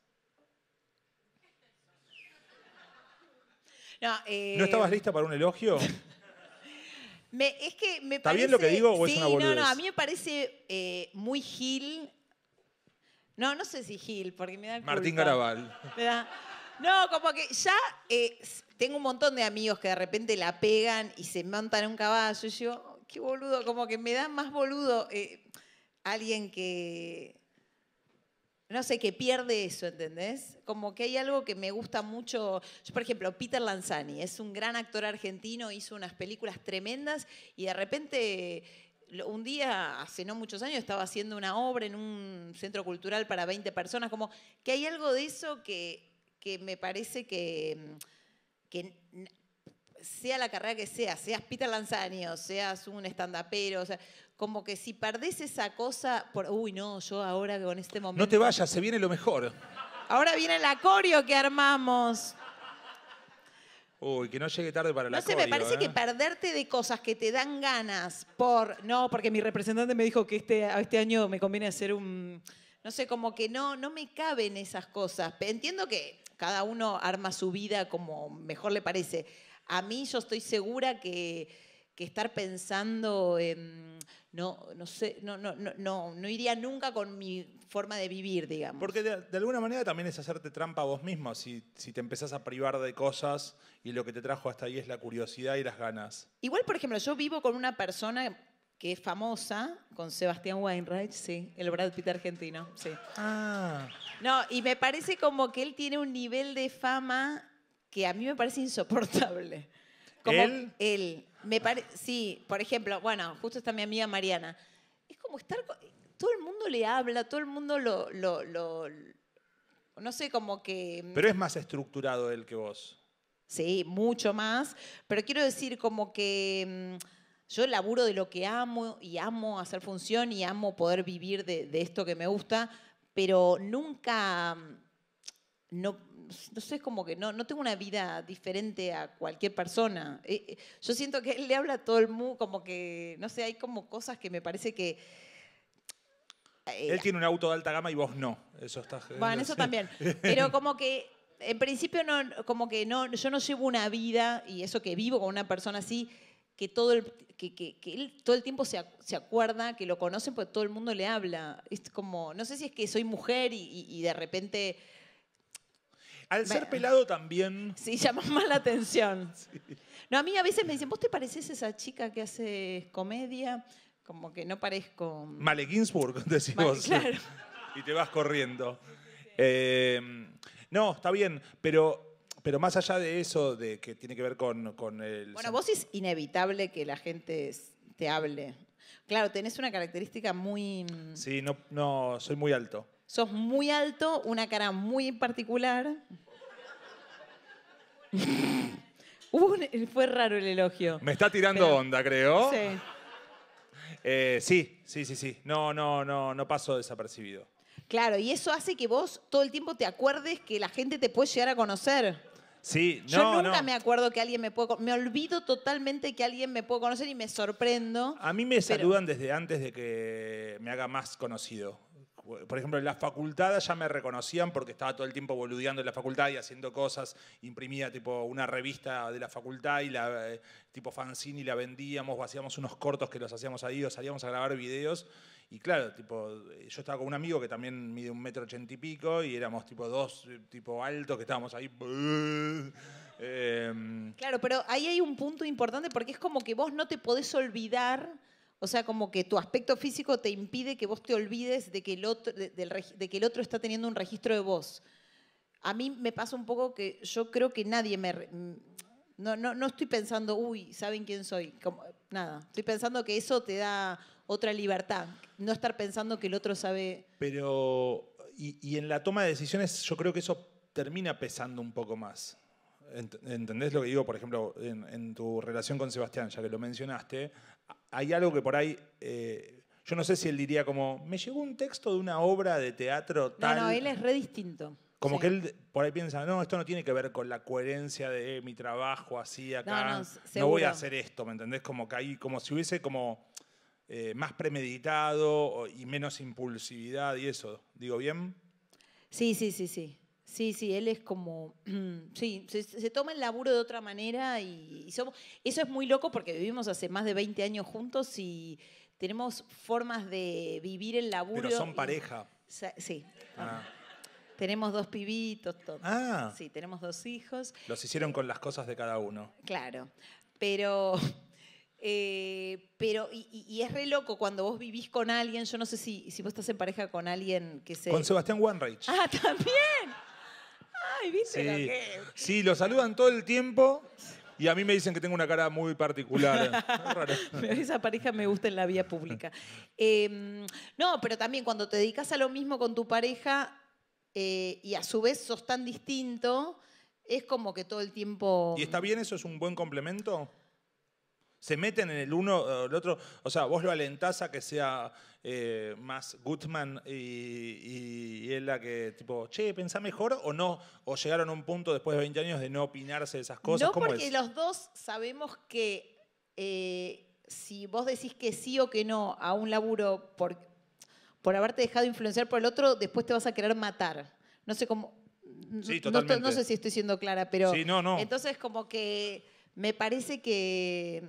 No, eh, ¿No estabas lista para un elogio? es que me ¿Está bien lo que digo o es una boludez? No, no, a mí me parece eh, muy Gil. No, no sé si Gil, porque me da Martín Carabal. No, como que ya eh, tengo un montón de amigos que de repente la pegan y se montan en un caballo. Y yo, oh, qué boludo, como que me da más boludo eh, alguien que no sé, qué pierde eso, ¿entendés? Como que hay algo que me gusta mucho. Yo, por ejemplo, Peter Lanzani es un gran actor argentino, hizo unas películas tremendas y de repente un día, hace no muchos años, estaba haciendo una obra en un centro cultural para 20 personas, como que hay algo de eso que, que me parece que, que, sea la carrera que sea, seas Peter Lanzani o seas un estandapero, o sea, como que si perdés esa cosa, por, uy, no, yo ahora con este momento. No te vayas, se viene lo mejor. Ahora viene el acorio que armamos. Uy, que no llegue tarde para la No sé, me parece que ¿eh? perderte de cosas que te dan ganas por. No, porque mi representante me dijo que este, este año me conviene hacer un. No sé, como que no, no me caben esas cosas. Entiendo que cada uno arma su vida como mejor le parece. A mí yo estoy segura que que estar pensando, en... no, no sé, no, no, no, no iría nunca con mi forma de vivir, digamos. Porque de, alguna manera también es hacerte trampa a vos mismo, si, si, te empezás a privar de cosas y lo que te trajo hasta ahí es la curiosidad y las ganas. Igual, por ejemplo, yo vivo con una persona que es famosa, con Sebastián Weinreich, sí, el Brad Pitt argentino, sí. Ah. No, y me parece como que él tiene un nivel de fama que a mí me parece insoportable. Como ¿Él? Él. Me Sí, por ejemplo, bueno, justo está mi amiga Mariana. Es como estar. Todo el mundo le habla, todo el mundo lo. no sé, como que. Mm pero es más estructurado él que vos. Sí, mucho más. Pero quiero decir, como que. Mm, yo laburo de lo que amo y amo hacer función y amo poder vivir de, de esto que me gusta, pero nunca mm, no, no sé, es como que no, tengo una vida diferente a cualquier persona. Eh, eh, yo siento que él le habla a todo el mundo, como que, no sé, hay como cosas que me parece que... Eh, él tiene un auto de alta gama y vos no. Eso está... Bueno, eso también. Pero como que en principio no, como que no, yo no llevo una vida y eso que vivo con una persona así que todo el todo el tiempo se, acuerda, que lo conocen, porque todo el mundo le habla. Es como, no sé si es que soy mujer y de repente al ser pelado también. Sí, llamas más la atención. No, a mí a veces me dicen, ¿vos te pareces a esa chica que hace comedia? Como que no parezco. Male Ginsburg, decís vos. Y te vas corriendo. Em, no, está bien, pero pero más allá de eso, de que tiene que ver con, con, el... Bueno, vos es inevitable que la gente te hable. Claro, tenés una característica muy... Mm, sí, no, no soy muy alto. Sos muy alto, una cara muy particular. fue raro el elogio. Me está tirando onda, creo. Eh, sí. sí, sí, sí, No, no, no, no paso desapercibido. Claro, y eso hace que vos todo el tiempo te acuerdes que la gente te puede llegar a conocer. Sí, Yo nunca me acuerdo que alguien me puede Me olvido totalmente que alguien me puede conocer y me sorprendo. A mí me saludan desde antes de que me haga más conocido por ejemplo, en la facultad ya me reconocían porque estaba todo el tiempo boludeando en la facultad y haciendo cosas. Imprimía tipo una revista de la facultad y la eh, tipo fanzine y la vendíamos, o hacíamos unos cortos que los hacíamos ahí, o salíamos a grabar videos. Y claro, tipo, eh, yo estaba con un amigo que también mide un metro ochenta y pico y éramos tipo dos, eh, tipo altos que estábamos ahí. Em, claro, pero ahí hay un punto importante porque es como que vos no te podés olvidar o sea, como que tu aspecto físico te impide que vos te olvides de que el otro, de, que el otro está teniendo un registro de vos. A mí me pasa un poco que yo creo que nadie me... Mm, no, estoy pensando, uy, ¿saben quién soy? Como, nada, estoy pensando que eso te da otra libertad, no estar pensando que el otro sabe... Pero, y en la toma de decisiones yo creo que eso termina pesando un poco más. ¿Entendés lo que digo? Por ejemplo, en, tu relación con Sebastián, ya que lo mencionaste, hay algo que por ahí, eh, yo no sé si él diría como, me llegó un texto de una obra de teatro tal... No, él es re distinto. Como que él por ahí piensa, no, esto no tiene que ver con la coherencia de mi trabajo así acá. No, no, voy a hacer esto, ¿me entendés? Como que hay como si hubiese como eh, más premeditado y menos impulsividad y eso. ¿Digo bien? Sí, sí, sí, sí. Sí, sí, él es como, sí, se, toma el laburo de otra manera y, somos, eso es muy loco porque vivimos hace más de 20 años juntos y tenemos formas de vivir el laburo. Pero son pareja. sí. Ah. Tenemos dos pibitos, todos. Ah. Sí, tenemos dos hijos. Los hicieron con las cosas de cada uno. Claro, pero eh, pero, y, es re loco cuando vos vivís con alguien, yo no sé si, si vos estás en pareja con alguien que se... Con Sebastián Wanreich. Ah, también. ¡Ay, viste lo Sí, sí, lo saludan todo el tiempo y a mí me dicen que tengo una cara muy particular. Esa pareja me gusta en la vía pública. Em, no, pero también cuando te dedicas a lo mismo con tu pareja eh, y a su vez sos tan distinto, es como que todo el tiempo... ¿Y está bien eso? ¿Es un buen complemento? se meten en el uno, o eh, el otro, o sea, vos lo alentás a que sea eh, más Goodman y, él la que tipo, che, pensá mejor o no, o llegaron a un punto después de 20 años de no opinarse de esas cosas. No, porque los dos sabemos que eh, si vos decís que sí o que no a un laburo por, por haberte dejado influenciar por el otro, después te vas a querer matar. No sé cómo, Sí, totalmente. no, sé si estoy siendo clara, pero. Sí, no, no. Entonces, como que me parece que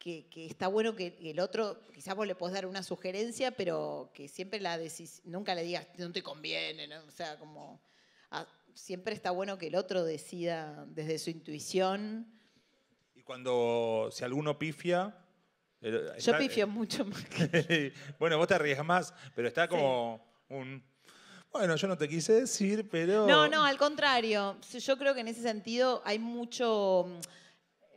que, está bueno que el otro, quizás vos le podés dar una sugerencia, pero que siempre la decís, nunca le digas, no te conviene, o sea, como siempre está bueno que el otro decida desde su intuición. Y cuando, si alguno pifia... Yo eh, pifio mucho más bueno, vos te arriesgas más, pero está como un... Bueno, yo no te quise decir, pero... No, no, al contrario. Yo creo que en ese sentido hay mucho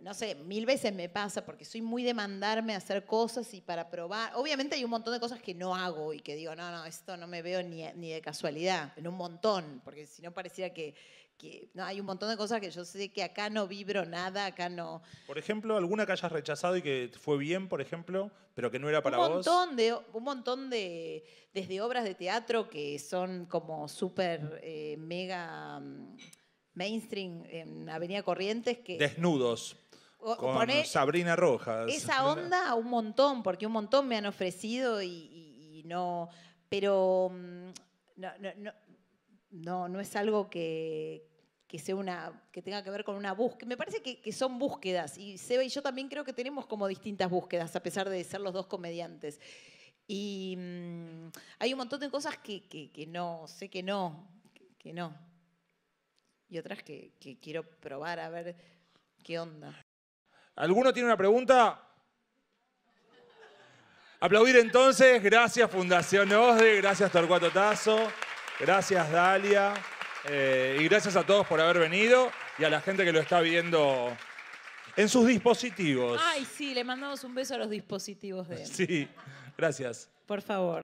no sé, mil veces me pasa porque soy muy de mandarme a hacer cosas y para probar. Obviamente hay un montón de cosas que no hago y que digo, no, no, esto no me veo ni, de casualidad, en un montón, porque si no pareciera que, que no, hay un montón de cosas que yo sé que acá no vibro nada, acá no. Por ejemplo, alguna que hayas rechazado y que fue bien, por ejemplo, pero que no era para un montón vos. De, un montón de, desde obras de teatro que son como súper eh, mega... Mm, mainstream en Avenida Corrientes que... Desnudos. Sabrina Rojas. Esa onda un montón, porque un montón me han ofrecido y, no... Pero mm, no, no, no, no es algo que, que sea una que tenga que ver con una búsqueda. Me parece que, son búsquedas y Seba y yo también creo que tenemos como distintas búsquedas a pesar de ser los dos comediantes. Y mm, hay un montón de cosas que, que no, sé que no, que no y otras que, quiero probar a ver qué onda. ¿Alguno tiene una pregunta? Aplaudir entonces, gracias Fundación OSDE, gracias Torcuato Tazo, gracias Dalia eh, y gracias a todos por haber venido y a la gente que lo está viendo en sus dispositivos. Ay, sí, le mandamos un beso a los dispositivos de él. Sí, gracias. Por favor.